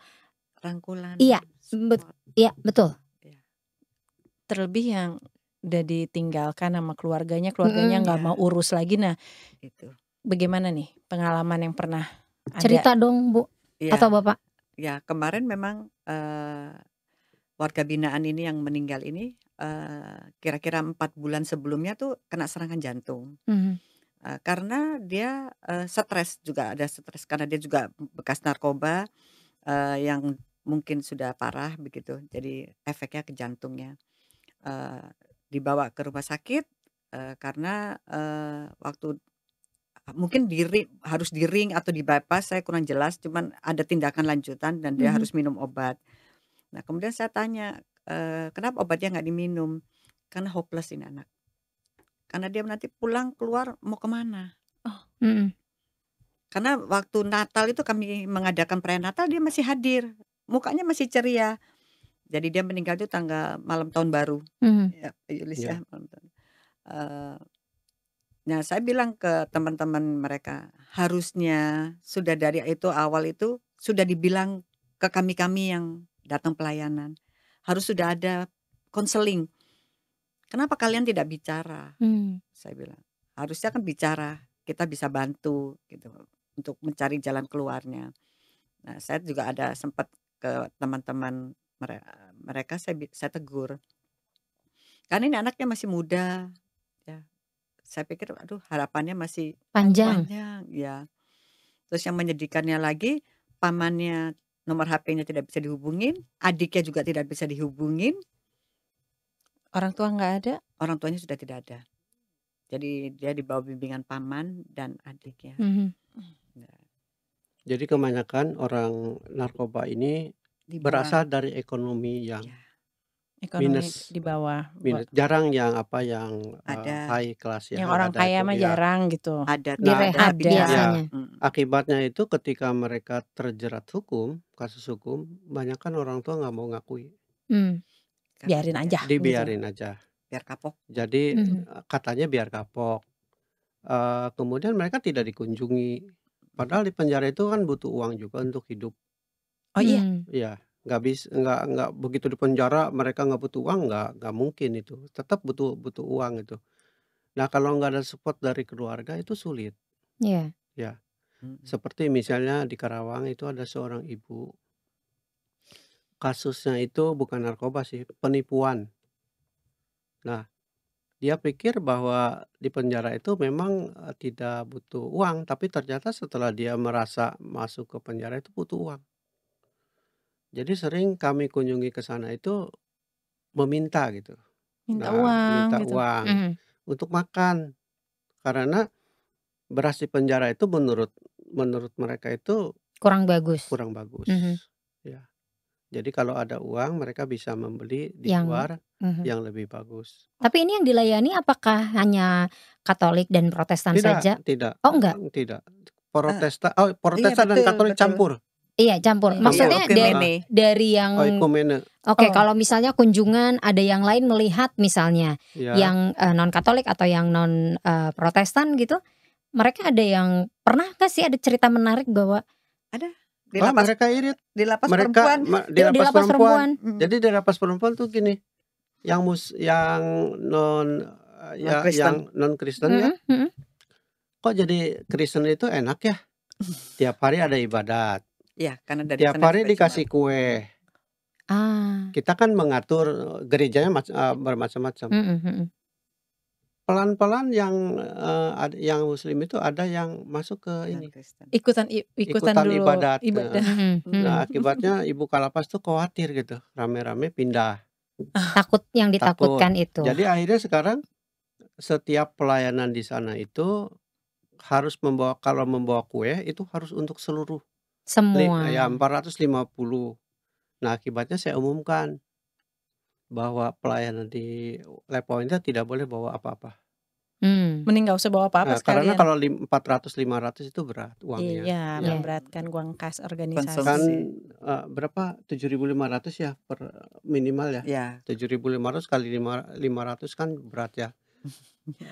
rangkulan iya bet, iya betul iya. terlebih yang udah ditinggalkan sama keluarganya keluarganya nggak mm, gak mau urus lagi nah itu bagaimana nih pengalaman yang pernah ada? cerita dong bu ya, atau bapak ya kemarin memang uh, warga binaan ini yang meninggal ini eh, kira-kira empat -kira bulan sebelumnya tuh kena serangan jantung mm -hmm karena dia, uh, stres juga ada stres karena dia juga bekas narkoba, uh, yang mungkin sudah parah begitu jadi efeknya ke jantungnya, uh, dibawa ke rumah sakit, uh, karena, uh, waktu ah, mungkin di harus diring atau di bypass saya kurang jelas cuman ada tindakan lanjutan dan dia -hmm. harus minum obat. Nah kemudian saya tanya, uh, "Kenapa obatnya nggak diminum?" "Karena hopeless ini anak." karena dia nanti pulang keluar mau kemana oh. mm karena waktu Natal itu kami mengadakan perayaan Natal dia masih hadir mukanya masih ceria jadi dia meninggal itu tanggal malam tahun baru mm. ya, Yulis yeah. ya Uh, Nah, saya bilang ke teman-teman mereka, harusnya sudah dari itu awal itu sudah dibilang ke kami-kami yang datang pelayanan, harus sudah ada konseling kenapa kalian tidak bicara? Hmm. Saya bilang, harusnya kan bicara, kita bisa bantu gitu untuk mencari jalan keluarnya. Nah, saya juga ada sempat ke teman-teman mereka saya saya tegur. Karena ini anaknya masih muda, ya. Saya pikir aduh harapannya masih panjang. Panjang, ya. Terus yang menyedihkannya lagi, pamannya nomor HP-nya tidak bisa dihubungin, adiknya juga tidak bisa dihubungin, Orang tua nggak ada? Orang tuanya sudah tidak ada. Jadi dia di bawah bimbingan paman dan adiknya. Mm -hmm. Nah. Jadi kebanyakan orang narkoba ini di berasal dari ekonomi yang ya. ekonomi minus di bawah. Minus. Jarang yang apa yang eh, ada uh, high class yang, yang orang ada kaya mah iya. jarang gitu. Ada nah, rehab ada, biasanya. Ya, akibatnya itu ketika mereka terjerat hukum, kasus hukum, banyakkan orang tua nggak mau ngakui. Hmm. Biarin aja. Dibiarin gitu. aja. Biar kapok. Jadi hmm. katanya biar kapok. Uh, kemudian mereka tidak dikunjungi. Padahal di penjara itu kan butuh uang juga untuk hidup. Oh iya. Hmm. Iya, nggak bisa nggak nggak begitu di penjara mereka nggak butuh uang nggak nggak mungkin itu. Tetap butuh butuh uang itu. Nah kalau nggak ada support dari keluarga itu sulit. Iya. Yeah. Ya. Hmm. Seperti misalnya di Karawang itu ada seorang ibu kasusnya itu bukan narkoba sih, penipuan. Nah, dia pikir bahwa di penjara itu memang eh, tidak butuh uang, tapi ternyata setelah dia merasa masuk ke penjara itu butuh uang. Jadi sering kami kunjungi ke sana itu meminta gitu. Minta Nah, uang minta gitu. uang mm-hmm. untuk makan karena beras di penjara itu menurut menurut mereka itu Kurang bagus. kurang bagus. -hmm. Jadi kalau ada uang mereka bisa membeli di Yang luar mhm. yang lebih bagus. Tapi ini yang dilayani apakah hanya Katolik dan Protestan Tidak, saja? tidak, Oh, enggak. tidak. Eh. Protestan, oh iya dan betul Katolik betul. campur. Iya, campur. Iya, Maksudnya oke, da- Mene. dari yang oh, Oke, Oh. kalau misalnya kunjungan ada yang lain melihat misalnya Ya, yang eh, non Katolik atau yang non eh, Protestan gitu, mereka ada yang pernah gak sih ada cerita menarik bahwa Ada di ah, lapas, ah, mereka irit di lapas mereka, perempuan ma, di, lapas di lapas perempuan, perempuan. jadi di lapas perempuan tuh gini yang mus yang non ya, Kristen. yang non Kristen mm -hmm. ya mm -hmm. kok jadi Kristen itu enak ya *laughs* tiap hari ada ibadat ya karena dari tiap hari dikasih kue ah. kita kan mengatur gerejanya uh, bermacam-macam mm -hmm pelan-pelan yang uh, yang muslim itu ada yang masuk ke ini ikutan ikutan, ikutan dulu ibadat, ibadat. Hmm, hmm. nah akibatnya ibu kalapas tuh khawatir gitu rame-rame pindah ah. takut yang ditakutkan takut. itu jadi akhirnya sekarang setiap pelayanan di sana itu harus membawa kalau membawa kue itu harus untuk seluruh semua ya 450 nah akibatnya saya umumkan bahwa pelayanan di level ini tidak boleh bawa apa-apa. Hmm. Mending gak usah bawa apa-apa nah, sekalian. Karena kalau 400 500 itu berat uangnya. Iya, ya. memberatkan uang kas organisasi. Kan uh, berapa? 7.500 ya per minimal ya. ya. 7.500 kali lima 500 kan berat ya.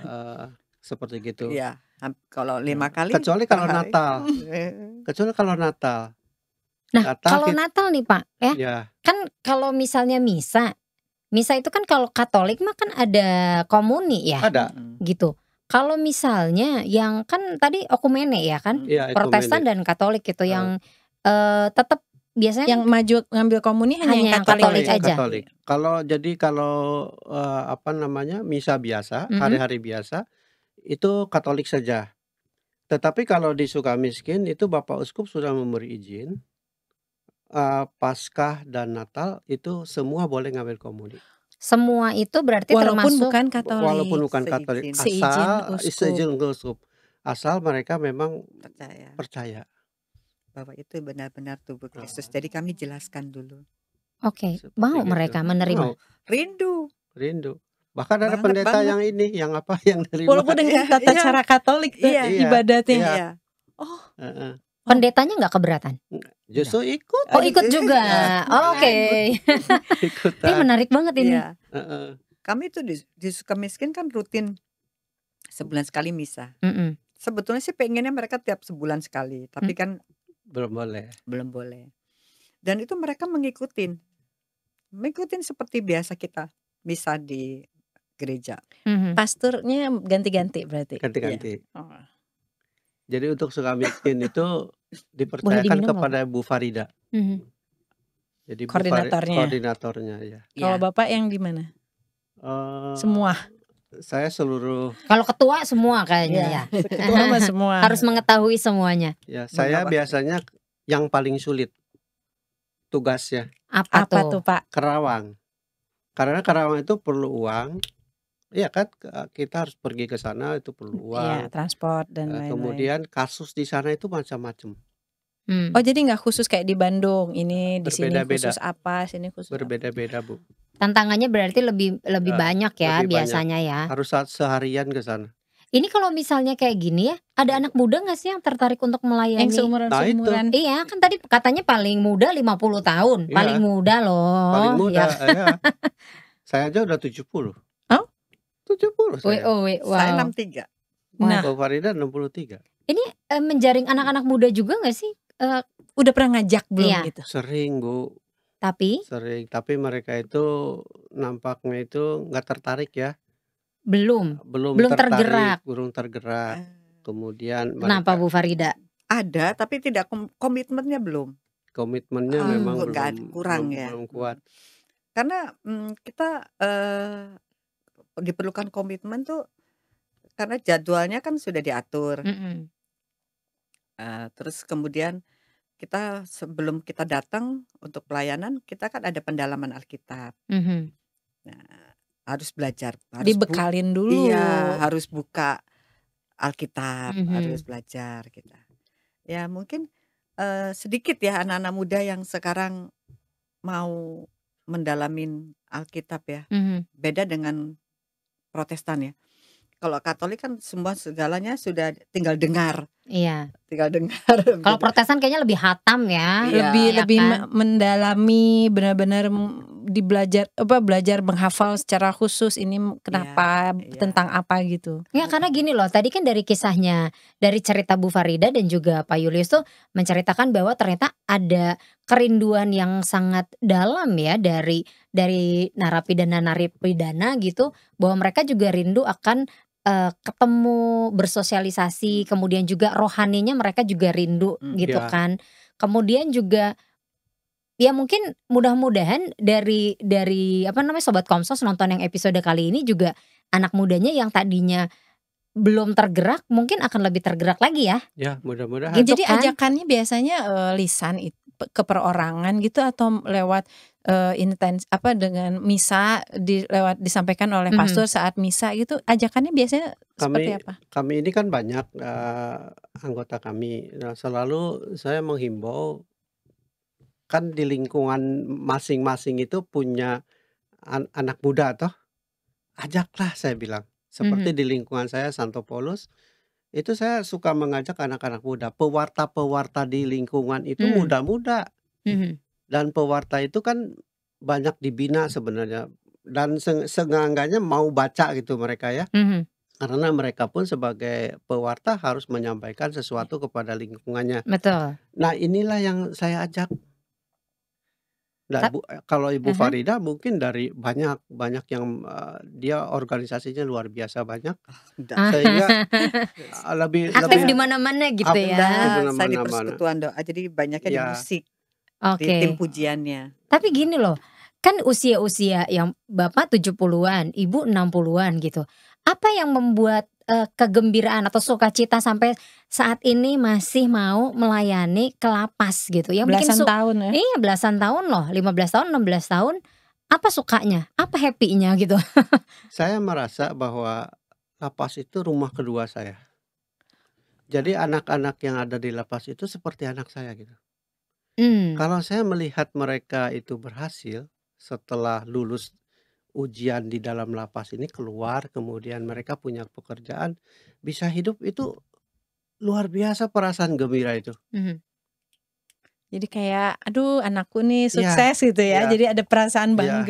uh, *laughs* seperti gitu. Iya. Kalau lima nah, kali. Kecuali kalau hari. Natal. *laughs* Kecuali kalau Natal. Nah, Natal kalau kita, Natal nih Pak, ya. ya. Kan kalau misalnya misa Misa itu kan kalau Katolik mah kan ada komuni ya. Ada. Gitu. Kalau misalnya yang kan tadi okumene ya kan, ya, Protestan dan Katolik gitu hmm. yang uh, eh, tetap biasanya yang maju ngambil komuni hanya, hanya yang Katolik, Katolik aja. Katolik. Kalau jadi kalau uh, apa namanya misa biasa, mm-hmm. hari-hari mm -hmm. biasa itu Katolik saja. Tetapi kalau di suka miskin itu Bapak Uskup sudah memberi izin uh, Paskah dan Natal itu semua boleh ngambil komuni. Semua itu berarti walaupun termasuk bukan Katolik. Walaupun bukan Katolik, seizin. asal seizin uskup. Asal mereka memang percaya. percaya bahwa itu benar-benar tubuh Kristus. Jadi kami jelaskan dulu. Oke, okay. mau gitu. mereka menerima. Mau. Rindu. Rindu. Bahkan ada banget, pendeta banget. yang ini, yang apa *laughs* yang dari Walaupun dengan *laughs* tata iya, cara Katolik iya. iya, ibadatnya. Iya. iya. Oh. Uh -uh. Pendetanya nggak keberatan? Justru iya. ikut. Oh ikut juga. Iya. Oh, Oke. Okay. *laughs* Ini menarik banget ini. Ya. Uh -uh. Kami itu di, di miskin kan rutin sebulan sekali misa. Mm -mm. Sebetulnya sih pengennya mereka tiap sebulan sekali, tapi mm. kan belum boleh. Belum boleh. Dan itu mereka mengikuti, mengikuti seperti biasa kita misa di gereja. Mm -hmm. Pasturnya ganti-ganti berarti. Ganti-ganti. Ya. Oh. Jadi untuk suka miskin itu dipercayakan kepada Bu Farida. Mm-hmm. Jadi koordinatornya. Koordinatornya ya. Kalau ya. Bapak yang di mana? Uh, eh, Semua. Saya seluruh. Kalau ketua semua kayaknya iya. ya. ya. *laughs* Ketua semua. Harus mengetahui semuanya. Ya, saya Bapak. biasanya yang paling sulit tugasnya. Apa, Apa tuh? tuh, Pak? Kerawang. Karena kerawang itu perlu uang. Iya kan kita harus pergi ke sana itu perlu iya, uang. Iya, transport dan eh, lain-lain. Kemudian kasus di sana itu macam-macam. Hmm. Oh jadi nggak khusus kayak di Bandung ini di sini khusus apa sini khusus berbeda-beda bu. Tantangannya berarti lebih lebih uh, banyak ya lebih biasanya banyak. ya. Harus saat seharian ke sana. Ini kalau misalnya kayak gini ya, ada anak muda gak sih yang tertarik untuk melayani? Yang seumuran nah, seumuran. Iya, kan tadi katanya paling muda 50 tahun, iya. paling muda loh. Paling muda, ya. iya. iya. *laughs* saya aja udah 70. Oh? 70 saya. Oh, wow. Saya 63. Nah, Farida 63. Ini eh, menjaring anak-anak muda juga gak sih? uh, udah pernah ngajak belum iya. gitu? Sering bu. Tapi? Sering. Tapi mereka itu nampaknya itu nggak tertarik ya? Belum. Belum. Belum tertarik, tergerak. Belum tergerak. Ah. Kemudian. Kenapa Bu Farida? Ada, tapi tidak kom komitmennya belum. Komitmennya oh, memang belum ada, kurang belum, ya. Belum kuat. Hmm. Karena hmm, kita eh, diperlukan komitmen tuh karena jadwalnya kan sudah diatur. Mm -hmm terus kemudian kita sebelum kita datang untuk pelayanan, kita kan ada pendalaman Alkitab. Mm-hmm. Nah, harus belajar, harus bu Dibekalin dulu. iya, harus buka Alkitab, harus mhm. belajar kita. Gitu. Ya mungkin, uh, sedikit ya anak-anak muda yang sekarang mau mendalamin Alkitab ya, Mm-hmm. beda dengan Protestan ya kalau Katolik kan semua segalanya sudah tinggal dengar. Iya. Tinggal dengar. *laughs* Kalau Protestan kayaknya lebih hatam ya. Iya. Lebih ya lebih kan? mendalami benar-benar dibelajar apa belajar menghafal secara khusus ini kenapa iya, iya, tentang apa gitu. Ya karena gini loh, tadi kan dari kisahnya dari cerita Bu Farida dan juga Pak Julius tuh menceritakan bahwa ternyata ada kerinduan yang sangat dalam ya dari dari narapidana narapidana gitu bahwa mereka juga rindu akan uh, ketemu bersosialisasi kemudian juga rohaninya mereka juga rindu hmm, gitu ya. kan kemudian juga ya mungkin mudah-mudahan dari dari apa namanya sobat Komsos nonton yang episode kali ini juga anak mudanya yang tadinya belum tergerak mungkin akan lebih tergerak lagi ya. Ya, mudah-mudahan. Gitu Jadi kan? ajakannya biasanya uh, lisan itu keperorangan gitu atau lewat uh, intens apa dengan misa di, lewat disampaikan oleh mm -hmm. pastor saat misa gitu ajakannya biasanya kami, seperti apa? Kami ini kan banyak uh, anggota kami nah, selalu saya menghimbau kan di lingkungan masing-masing itu punya an anak muda toh ajaklah saya bilang seperti mm -hmm. di lingkungan saya Santo Paulus itu saya suka mengajak anak-anak muda pewarta-pewarta di lingkungan itu mhm. muda-muda mm -hmm dan pewarta itu kan banyak dibina sebenarnya dan se mau baca gitu mereka ya. Mm -hmm karena mereka pun sebagai pewarta harus menyampaikan sesuatu kepada lingkungannya. Betul. Nah inilah yang saya ajak. Nah, bu, eh, kalau Ibu uh mhm. -huh. Farida mungkin dari banyak banyak yang uh, dia organisasinya luar biasa banyak, ah. sehingga *laughs* eh, lebih aktif lebih, di mana-mana gitu ya. Di mana -mana. Saya di persekutuan doa, jadi banyaknya ya. di iya. musik okay. tim pujiannya. Tapi gini loh, kan usia-usia yang Bapak 70-an, Ibu 60-an gitu. Apa yang membuat uh, kegembiraan atau sukacita sampai saat ini masih mau melayani kelapas gitu ya belasan tahun ya iya belasan tahun loh 15 tahun 16 tahun apa sukanya apa happynya gitu *laughs* saya merasa bahwa lapas itu rumah kedua saya jadi anak-anak yang ada di lapas itu seperti anak saya gitu Hmm. Kalau saya melihat mereka itu berhasil, setelah lulus ujian di dalam lapas ini keluar, kemudian mereka punya pekerjaan, bisa hidup itu luar biasa perasaan gembira itu. Mm-hmm. Jadi kayak, "Aduh anakku nih sukses iya, sukses," gitu ya. ya. Jadi ada perasaan bangga iya.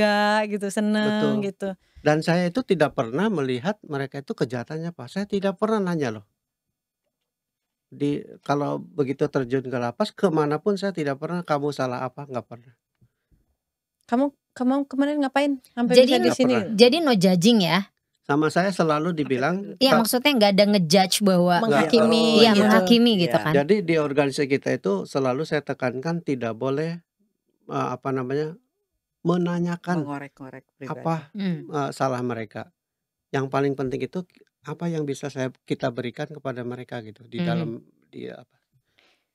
bangga gitu, seneng gitu. Dan saya itu tidak pernah melihat mereka itu kejahatannya apa, saya tidak pernah nanya loh di kalau begitu terjun ke lapas kemanapun saya tidak pernah kamu salah apa nggak pernah kamu kamu kemarin ngapain sampai jadi, bisa di sini pernah. jadi no judging ya sama saya selalu dibilang Iya maksudnya nggak ada ngejudge bahwa menghakimi oh, ya gitu. Iya, menghakimi ya. gitu kan jadi di organisasi kita itu selalu saya tekankan tidak boleh uh, apa namanya menanyakan apa hmm. uh, salah mereka yang paling penting itu apa yang bisa saya kita berikan kepada mereka gitu di hmm. dalam di apa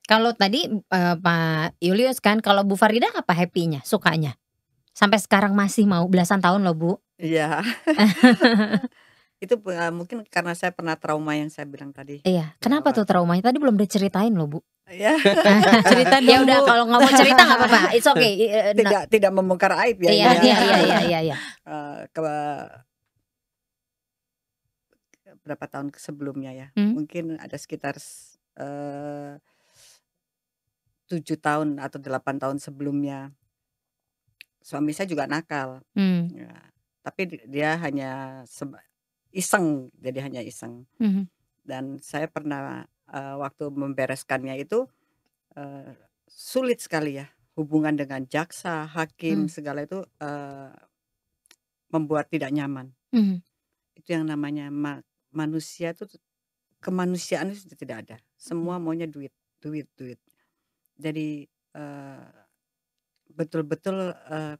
kalau tadi uh, Pak Julius kan kalau Bu Farida apa happy-nya, sukanya? Sampai sekarang masih mau belasan tahun loh Bu. Iya. itu uh, mungkin karena saya pernah trauma yang saya bilang tadi. Iya. Kenapa tuh traumanya? Tadi belum diceritain loh Bu. Iya. cerita ya udah kalau nggak mau cerita nggak apa-apa. It's okay. Tidak nah. tidak membongkar aib ya. Iya iya iya iya iya. iya. Uh, ke berapa tahun sebelumnya ya. Hmm. Mungkin ada sekitar eh, tujuh tahun atau delapan tahun sebelumnya. Suami saya juga nakal. Hmm. Ya, tapi dia hanya iseng, jadi hanya iseng. Hmm. Dan saya pernah uh, waktu membereskannya itu uh, sulit sekali ya. Hubungan dengan jaksa, hakim, hmm. segala itu uh, membuat tidak nyaman. Hmm. Itu yang namanya manusia itu kemanusiaan itu sudah tidak ada. Semua hmm. maunya duit, duit, duit. Jadi eh, betul-betul uh, uh,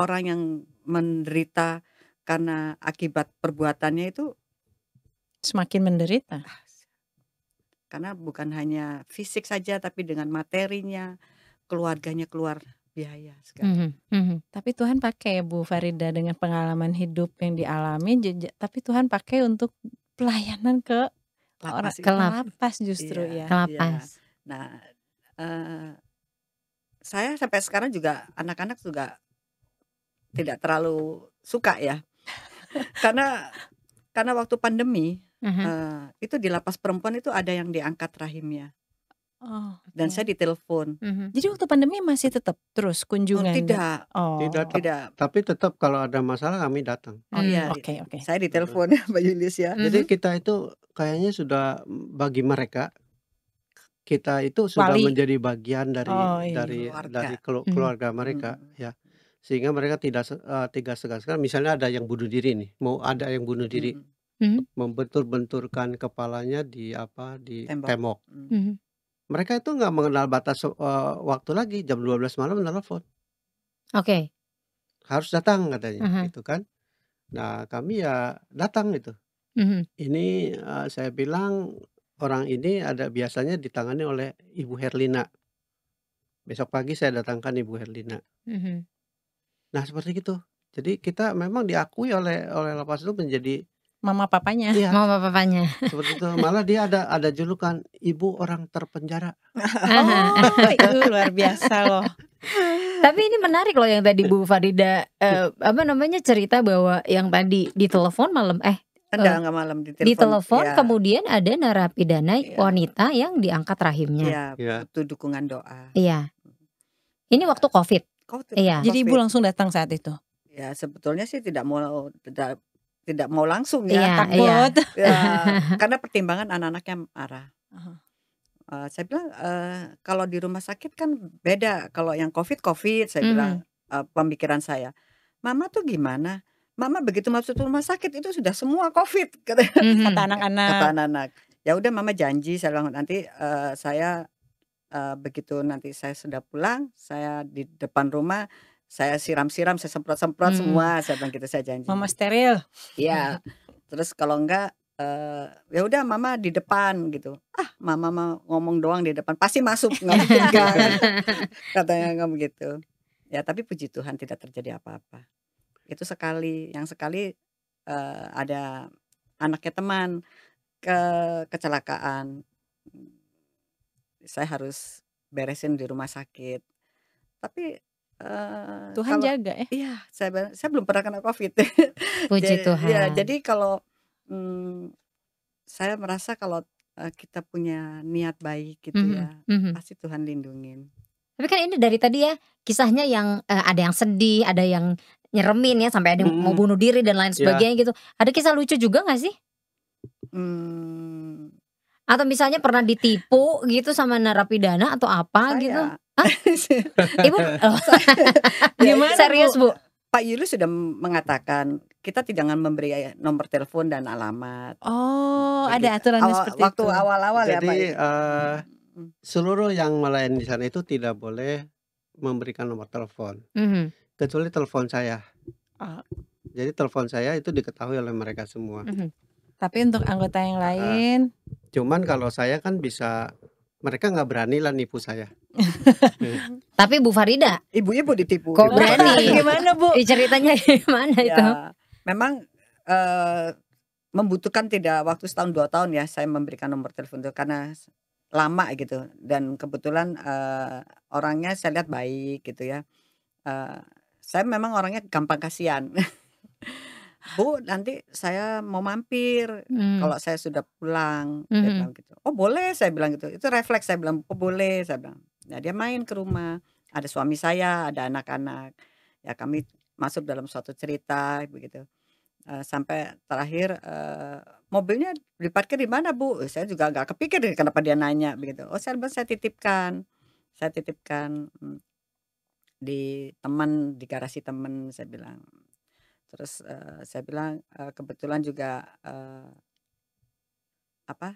orang yang menderita karena akibat perbuatannya itu semakin menderita. Ah, karena bukan hanya fisik saja tapi dengan materinya, keluarganya keluar biaya sekali. Mm -hmm. Tapi Tuhan pakai Bu Farida dengan pengalaman hidup yang dialami, tapi Tuhan pakai untuk pelayanan ke lapas ke lapas justru iya, ya. Ke iya. lapas. Iya. Nah, uh, saya sampai sekarang juga anak-anak juga tidak terlalu suka ya, *laughs* karena karena waktu pandemi uh -huh. uh, itu di lapas perempuan itu ada yang diangkat rahimnya. Oh, okay. dan saya ditelepon. Mm -hmm. Jadi waktu pandemi masih tetap terus hmm, kunjungan? Oh, tidak, oh. tidak, tidak. Tapi tetap kalau ada masalah kami datang. Oh iya, oke okay, oke. Okay. Saya ditelepon Mbak mm Yulis ya. Mm -hmm. Jadi mhm. kita itu kayaknya sudah bagi mereka kita itu sudah Wali. menjadi bagian dari oh, iya. dari keluarga. dari mhm. keluarga mm -hmm. mereka mm -hmm. ya. Sehingga mereka tidak uh, eh, tiga Misalnya ada yang bunuh diri nih, mau ada yang bunuh diri, mm -hmm. Mhm. membentur-benturkan kepalanya di apa di tembok. tembok. Mm -hmm mereka itu nggak mengenal batas, uh, waktu lagi, jam 12 malam nelfon. Oke. Harus datang katanya, -huh. Mhm. gitu kan. Nah, kami ya datang gitu. -huh. Mhm. Ini, uh, saya bilang orang ini ada biasanya ditangani oleh Ibu Herlina. Besok pagi saya datangkan Ibu Herlina. -huh. Mhm. Nah, seperti itu. Jadi kita memang diakui oleh oleh lapas itu menjadi mama papanya. Iya. *laughs* Mama papanya. Seperti itu. Malah dia ada ada julukan ibu orang terpenjara. *laughs* Oh, oh, itu luar biasa loh. Tapi ini menarik loh yang tadi Bu Farida eh, iya. apa namanya cerita bahwa yang tadi di telepon malam eh enggak eh, nggak malam di telepon? Di telepon ya. kemudian ada narapidana ya. wanita yang diangkat rahimnya. Iya, ya. itu dukungan doa. Iya. Ini waktu Covid. COVID. Iya. Jadi Ibu langsung datang saat itu. Ya, sebetulnya sih tidak mau tidak tidak mau langsung ya, yeah, iya. takut. *laughs* yeah. uh, karena pertimbangan anak-anaknya marah. uh saya bilang uh, kalau di rumah sakit kan beda. Kalau yang COVID COVID, saya mm. bilang uh, pemikiran saya. Mama tuh gimana? Mama begitu masuk rumah sakit itu sudah semua COVID *laughs* kata mm-hmm. anak-anak. Kata anak-anak. Ya udah mama janji saya bilang nanti uh, saya uh, begitu nanti saya sudah pulang, saya di depan rumah saya siram-siram, saya semprot-semprot hmm. semua, saya bilang gitu saya janji. Mama steril. Iya. *laughs* Terus kalau enggak uh, ya udah mama di depan gitu. Ah, mama mau ngomong doang di depan, pasti masuk *laughs* nggak mungkin gitu. enggak. *laughs* Katanya nggak begitu. Ya, tapi puji Tuhan tidak terjadi apa-apa. Itu sekali, yang sekali uh, ada anaknya teman ke kecelakaan. Saya harus beresin di rumah sakit. Tapi Uh, Tuhan kalau, jaga ya. Iya, saya saya belum pernah kena Covid. *laughs* Puji jadi, iya, Tuhan. Ya, jadi kalau hmm, saya merasa kalau eh, kita punya niat baik gitu mm -hmm. ya, mm -hmm. pasti Tuhan lindungin. Tapi kan ini dari tadi ya kisahnya yang uh, ada yang sedih, ada yang nyeremin ya sampai ada yang mm. mau mhm. bunuh diri dan lain iya. sebagainya yeah. gitu. Ada kisah lucu juga gak sih? Hmm. Atau misalnya pernah ditipu gitu sama narapidana atau apa saya, gitu? Ah, *laughs* ibu oh. *laughs* gimana serius Bu? Pak Yulu sudah mengatakan kita tidak akan memberi eh, nomor telepon dan alamat. Oh, Jadi, ada aturan awal, seperti waktu itu. Waktu awal-awal ya Pak. Jadi uh, seluruh yang melayani di sana itu tidak boleh memberikan nomor telepon. Mm -hmm. Kecuali telepon saya. Oh. Jadi telepon saya itu diketahui oleh mereka semua. Mm -hmm. Tapi untuk anggota yang ah. lain? Uh, cuman kalau saya kan bisa mereka nggak berani lah nipu saya. *laughs* Tapi Bu Farida, ibu-ibu ditipu. Kok berani? *laughs* gimana Bu? Ceritanya *laughs* gimana ya, itu? Memang uh, membutuhkan tidak waktu setahun dua tahun ya saya memberikan nomor telepon itu karena lama gitu dan kebetulan uh, orangnya saya lihat baik gitu ya. Uh, saya memang orangnya gampang kasihan. Bu, nanti saya mau mampir hmm. kalau saya sudah pulang." Hmm. Dia bilang gitu. "Oh, boleh." Saya bilang gitu. Itu refleks saya bilang, "Oh, boleh." Saya bilang. Nah, dia main ke rumah. Ada suami saya, ada anak-anak. Ya, kami masuk dalam suatu cerita begitu. Uh, sampai terakhir uh, mobilnya diparkir di mana bu? Eh, saya juga nggak kepikir kenapa dia nanya begitu. Oh saya saya titipkan, saya titipkan hmm, di teman di garasi teman saya bilang terus uh, saya bilang uh, kebetulan juga uh, apa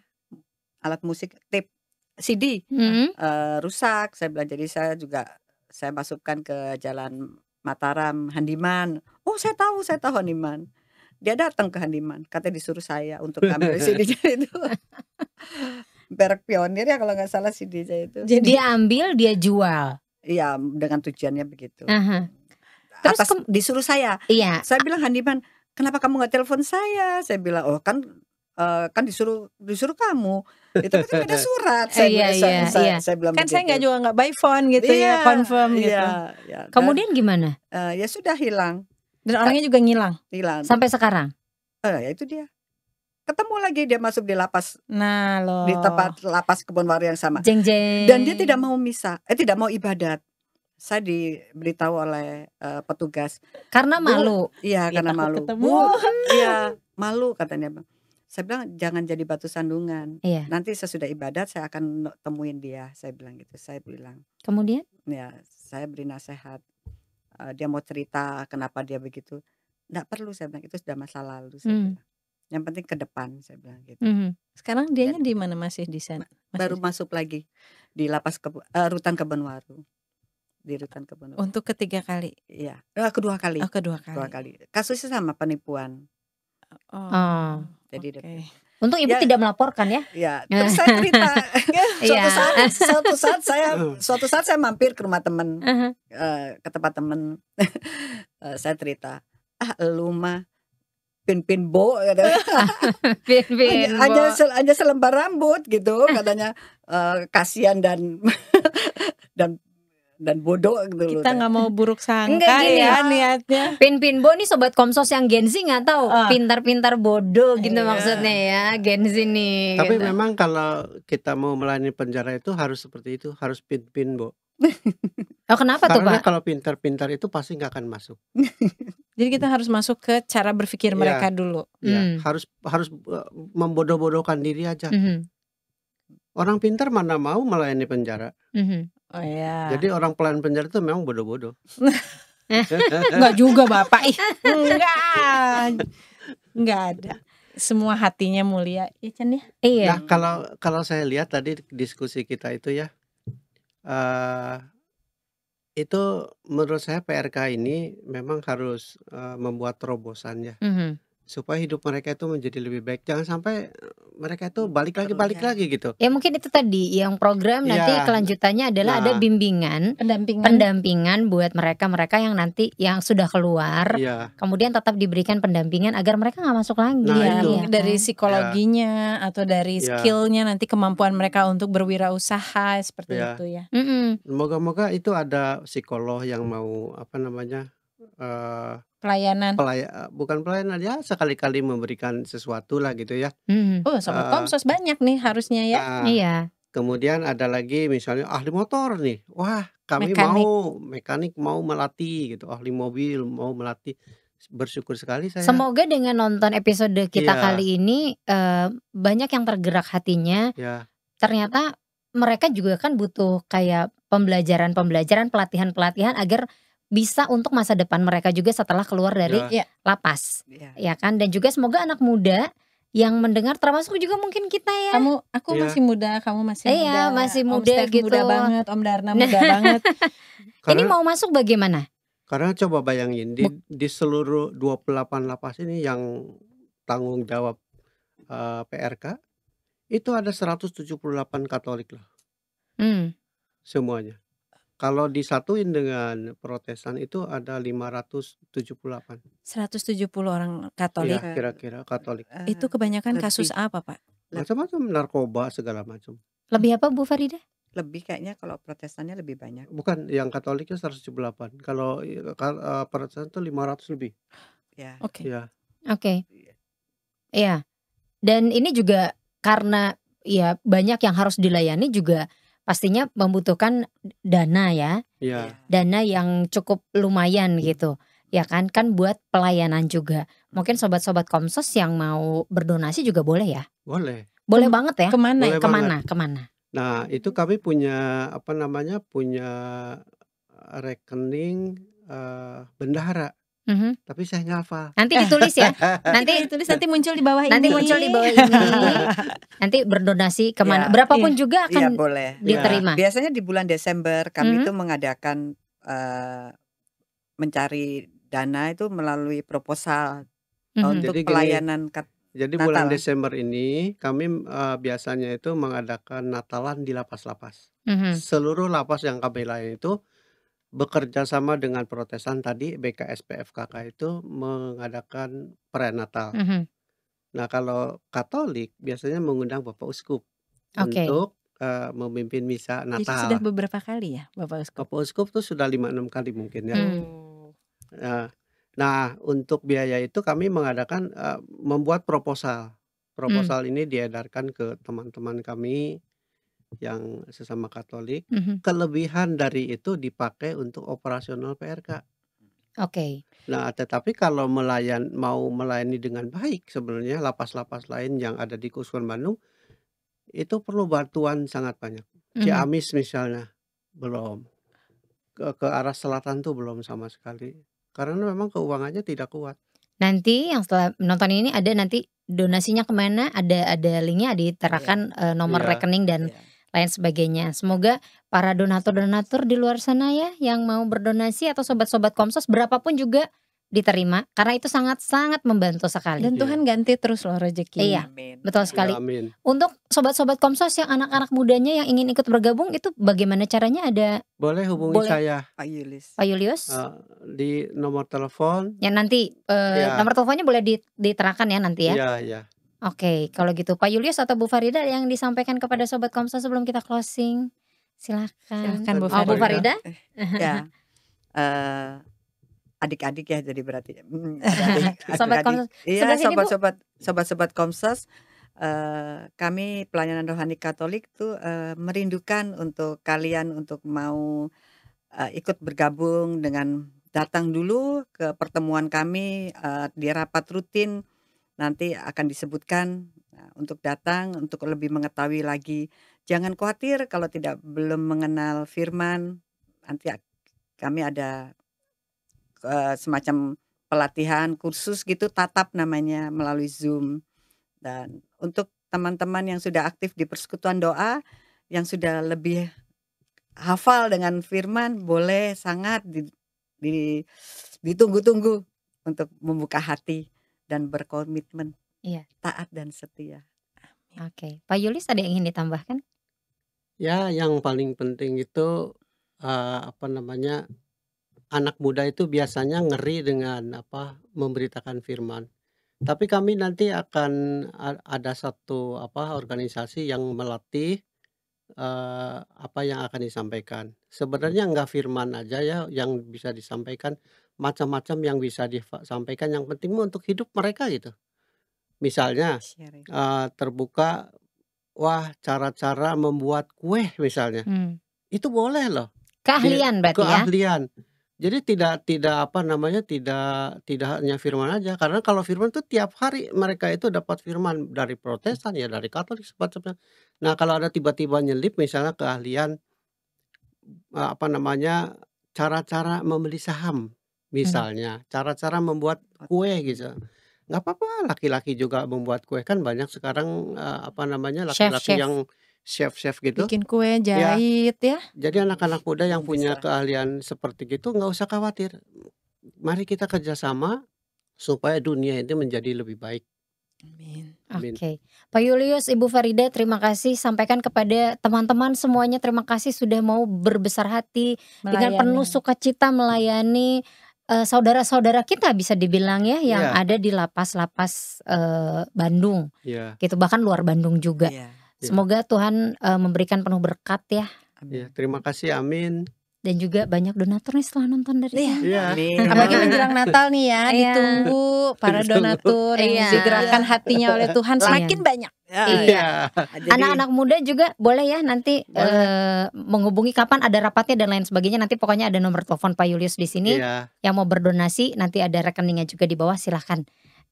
alat musik tape CD hmm. uh, rusak saya bilang jadi saya juga saya masukkan ke jalan Mataram Handiman oh saya tahu saya tahu Handiman dia datang ke Handiman katanya disuruh saya untuk ambil CD-nya *laughs* itu merek pionir ya kalau nggak salah CD-nya itu jadi dia ambil dia jual Iya dengan tujuannya begitu. Uh -huh. Terus atas, disuruh saya. Iya. Saya bilang Handiman, kenapa kamu nggak telepon saya? Saya bilang, oh kan uh, kan disuruh disuruh kamu itu kan ada *laughs* surat eh, saya, iya, saya, iya, saya, iya. saya bilang kan begitu. saya nggak juga nggak by phone gitu ya, iya, ya confirm gitu. iya, gitu iya, dan, kemudian gimana uh, ya sudah hilang dan orangnya juga ngilang hilang sampai sekarang uh, ya itu dia ketemu lagi dia masuk di lapas nah loh di tempat lapas kebun waru yang sama jeng jeng dan dia tidak mau misa eh tidak mau ibadat saya diberitahu oleh uh, petugas karena malu iya ya, karena malu ketemu. bu *laughs* iya malu katanya bang saya bilang jangan jadi batu sandungan iya. nanti sesudah ibadat saya akan temuin dia saya bilang gitu saya bilang kemudian ya saya beri nasihat uh, dia mau cerita kenapa dia begitu tidak perlu saya bilang itu sudah masa lalu saya mm. bilang yang penting ke depan saya bilang gitu. Mm -hmm. Sekarang dianya di mana masih di sana? baru di... masuk lagi di lapas ke, uh, eh, rutan Kebenwaru di ke kebun untuk ketiga kali ya Oh, kedua kali oh, kedua kali kedua kali kasusnya sama penipuan oh, oh jadi okay. Untuk ibu ya, tidak melaporkan ya. Iya. terus saya cerita. *laughs* Iya. suatu saat, suatu saat saya, *laughs* suatu saat saya mampir ke rumah temen, uh -huh. Eh, ke tempat temen. uh, *laughs* saya cerita, ah lu mah pin-pin bo, gitu. pin-pin bo. Aja, aja selembar rambut gitu, katanya uh, kasihan dan dan dan bodoh gitu Kita nggak mau buruk sangka gini, ya niatnya. Pin pin bo nih sobat Komsos yang Gen Z nggak tahu uh. pintar-pintar bodoh gitu iya. maksudnya ya Gen Z nih. Tapi gitu. memang kalau kita mau melayani penjara itu harus seperti itu, harus Pin bo *laughs* oh kenapa Karena tuh Pak? Karena kalau pintar-pintar itu pasti nggak akan masuk. *laughs* Jadi kita harus masuk ke cara berpikir yeah. mereka dulu. Yeah. Hmm. Harus harus e, membodoh-bodohkan diri aja. Mm -hmm. Orang pintar mana mau melayani penjara. Mm -hmm. Oh iya. Jadi orang pelayan penjara itu memang bodoh-bodoh. Enggak *laughs* juga Bapak. Ih, enggak. Enggak ada. Semua hatinya mulia, ya Chan ya? Iya. Nah, kalau kalau saya lihat tadi diskusi kita itu ya uh, itu menurut saya PRK ini memang harus uh, membuat terobosan ya. Mm -hmm supaya hidup mereka itu menjadi lebih baik jangan sampai eh, mereka itu hmm, balik lagi balik ya. lagi gitu ya mungkin itu tadi yang program ya. nanti kelanjutannya adalah nah. ada bimbingan pendampingan pendampingan buat mereka mereka yang nanti yang sudah keluar ya. kemudian tetap diberikan pendampingan agar mereka nggak masuk lagi nah, ya, ya dari iya. psikologinya ya. atau dari ya. skillnya nanti kemampuan mereka untuk berwirausaha seperti ya. itu ya mm -mm. moga-moga itu ada psikolog yang mau apa namanya uh, Pelayanan. Pelaya eh, bukan pelayanan ya sekali-kali memberikan sesuatu lah gitu ya. hmm. Oh, Sobat uh, eh, Komsos banyak nih harusnya ya. uh, Iya. kemudian ada lagi misalnya ahli motor nih, wah kami Mekanik. mau mekanik mau melatih gitu, ahli mobil mau melatih. Bersyukur sekali saya Semoga dengan nonton episode kita yeah. kali ini, uh, banyak yang tergerak hatinya. Iya. Ternyata mereka juga kan butuh kayak pembelajaran-pembelajaran, pelatihan-pelatihan agar bisa untuk masa depan mereka juga setelah keluar dari yeah. Iya. lapas yeah. ya kan dan juga semoga anak muda yang mendengar termasuk juga mungkin kita ya kamu aku yeah. masih muda kamu masih iya, muda masih muda om gitu muda banget om Darna nah. muda banget *laughs* karena, ini mau masuk bagaimana karena coba bayangin di, di seluruh 28 lapas ini yang tanggung jawab uh, eh, PRK itu ada 178 Katolik loh hmm. semuanya kalau disatuin dengan Protestan itu ada 578. 170 orang Katolik. Iya, kira-kira Katolik. Eh, itu kebanyakan lebih, kasus apa, Pak? Macam-macam narkoba segala macam. Lebih apa Bu Farida? Lebih kayaknya kalau Protestannya lebih banyak. Bukan, yang Katoliknya 178. Kalau uh, Protestan itu 500 lebih. Ya. Oke. Okay. Ya. Oke. Okay. Ya. Iya. Dan ini juga karena ya banyak yang harus dilayani juga pastinya membutuhkan dana ya. Iya. Dana yang cukup lumayan gitu. Ya kan kan buat pelayanan juga. Mungkin sobat-sobat Komsos yang mau berdonasi juga boleh ya? Boleh. Boleh Kem banget ya? Kemana? Boleh kemana? Banget. Kemana? Nah itu kami punya apa namanya punya rekening uh, bendahara. -hmm. Tapi saya apa Nanti ditulis ya. *laughs* Nanti ditulis nanti muncul di bawah nanti ini. Nanti muncul di bawah ini. *laughs* nanti berdonasi kemana? Ya, Berapapun iya, juga akan iya, boleh. diterima. Ya. Biasanya di bulan Desember kami mm -hmm. itu mengadakan uh, mencari dana itu melalui proposal mm -hmm. untuk jadi pelayanan gini, jadi Natal. bulan Desember ini kami uh, biasanya itu mengadakan Natalan di lapas-lapas. Mm -hmm. Seluruh lapas yang kami layani itu bekerja sama dengan protesan tadi BKSPFKK itu mengadakan prenatal. -hmm. Nah, kalau Katolik biasanya mengundang Bapak Uskup okay. untuk uh, memimpin misa oh, Natal. sudah beberapa kali ya Bapak Uskup? Bapak Uskup tuh sudah lima enam kali mungkin ya. Mm. Nah, nah, untuk biaya itu kami mengadakan uh, membuat proposal. Hmm. Proposal ini diedarkan ke teman-teman kami yang sesama Katolik, mm-hmm. kelebihan dari itu dipakai untuk operasional PRK. Oke. Okay. Nah, tetapi kalau melayan mau melayani dengan baik sebenarnya lapas-lapas lain yang ada di Kuswan Bandung itu perlu bantuan sangat banyak. Mm-hmm. Ciamis misalnya belum. Ke, ke arah selatan tuh belum sama sekali. Karena memang keuangannya tidak kuat. Nanti yang setelah menonton ini ada nanti donasinya kemana? Ada ada linknya iya, diterakan yeah. uh, nomor yeah. rekening dan yeah lain sebagainya. Semoga para donatur-donatur di luar sana ya yang mau berdonasi atau sobat-sobat Komsos berapapun juga diterima karena itu sangat-sangat membantu sekali. Dan iya. Tuhan ganti terus loh rezeki. Iya. Amin. Betul iya. sekali. Ya, amin. Untuk sobat-sobat Komsos yang anak-anak mudanya yang ingin ikut bergabung itu bagaimana caranya ada Boleh hubungi boleh. saya Pak Yulis. Pak Yulius uh, di nomor telepon. Ya nanti uh, ya. nomor teleponnya boleh diterangkan ya nanti ya. Iya, iya. Oke, kalau gitu Pak Julius atau Bu Farida yang disampaikan kepada sobat Komsa sebelum kita closing, silakan. Silakan Bu Farida. Oh, Bu Farida. Eh, ya. Uh, adik-adik ya jadi berarti hmm, adik, *laughs* sobat adik. Iya, sobat-sobat sobat-sobat Komsa. uh, eh, kami pelayanan rohani Katolik tuh uh, merindukan untuk kalian untuk mau uh, ikut bergabung dengan datang dulu ke pertemuan kami uh, di rapat rutin nanti akan disebutkan nah, untuk datang untuk lebih mengetahui lagi. Jangan khawatir kalau tidak belum mengenal firman, nanti kami ada uh, semacam pelatihan kursus gitu tatap namanya melalui Zoom. Dan untuk teman-teman yang sudah aktif di persekutuan doa yang sudah lebih hafal dengan firman boleh sangat di, di ditunggu-tunggu untuk membuka hati dan berkomitmen iya. taat dan setia. Oke, Oke, Pak Yulis ada yang ingin ditambahkan? Ya, yang paling penting itu uh, apa namanya anak muda itu biasanya ngeri dengan apa memberitakan firman. Tapi kami nanti akan ada satu apa organisasi yang melatih uh, apa yang akan disampaikan. Sebenarnya nggak firman aja ya yang bisa disampaikan, macam-macam yang bisa disampaikan yang penting untuk hidup mereka gitu misalnya uh, terbuka wah cara-cara membuat kue misalnya hmm. itu boleh loh keahlian berarti ya? keahlian ya? jadi tidak tidak apa namanya tidak tidak hanya firman aja karena kalau firman itu tiap hari mereka itu dapat firman dari protestan ya dari katolik semacamnya nah kalau ada tiba-tiba nyelip misalnya keahlian eh, apa namanya cara-cara membeli saham Mmm. misalnya cara cara-cara membuat kue gitu nggak apa-apa laki-laki juga membuat kue kan banyak sekarang uh, apa namanya laki-laki yang chef-chef gitu bikin kue ya. jahit ya, ya. jadi anak-anak muda yang Bisa. punya keahlian seperti itu nggak usah khawatir mari kita kerjasama supaya dunia ini menjadi lebih baik Amin. Oke, okay. Pak Julius, Ibu Farida, terima kasih. Sampaikan kepada teman-teman semuanya, terima kasih sudah mau berbesar hati melayani. dengan penuh sukacita melayani Eh, saudara-saudara kita bisa dibilang ya yang yeah. ada di lapas-lapas uh, Bandung. Yeah. Gitu bahkan luar Bandung juga. Yeah. Iya. Semoga Tuhan uh, memberikan penuh berkat ya. Ya, terima kasih amin dan juga banyak donatur nih setelah nonton dari sini. Yeah. Yeah. Apalagi menjelang Natal nih ya, yeah. ditunggu para donatur yang yeah. digerakkan hatinya oleh Tuhan iya. semakin yeah. banyak. Iya. iya. iya. Anak-anak muda juga boleh ya nanti uh, menghubungi kapan ada rapatnya dan lain sebagainya. Nanti pokoknya ada nomor telepon Pak Julius di sini. Yeah. Yang mau berdonasi nanti ada rekeningnya juga di bawah silahkan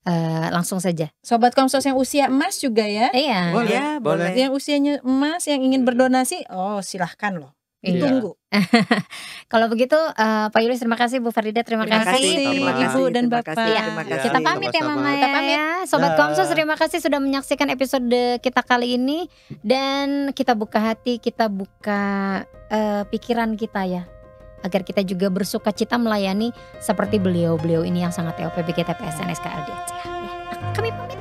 uh, langsung saja. Sobat Komsos yang usia emas juga ya. Iya. Boleh, ya, boleh. Yang usianya emas yang ingin berdonasi, oh silahkan loh. Iya. Tunggu. *laughs* Kalau begitu uh, Pak Yulis terima kasih Bu Farida terima, terima kasih, kasih Ibu dan terima Bapak. Kasih, terima iya. kasih. Kita pamit ya Mama ya. kita pamit. Sobat nah. Komsos terima kasih sudah menyaksikan episode kita kali ini dan kita buka hati, kita buka uh, pikiran kita ya agar kita juga bersuka cita melayani seperti beliau-beliau ini yang sangat TOP BGTPS dan Ya, kami pamit.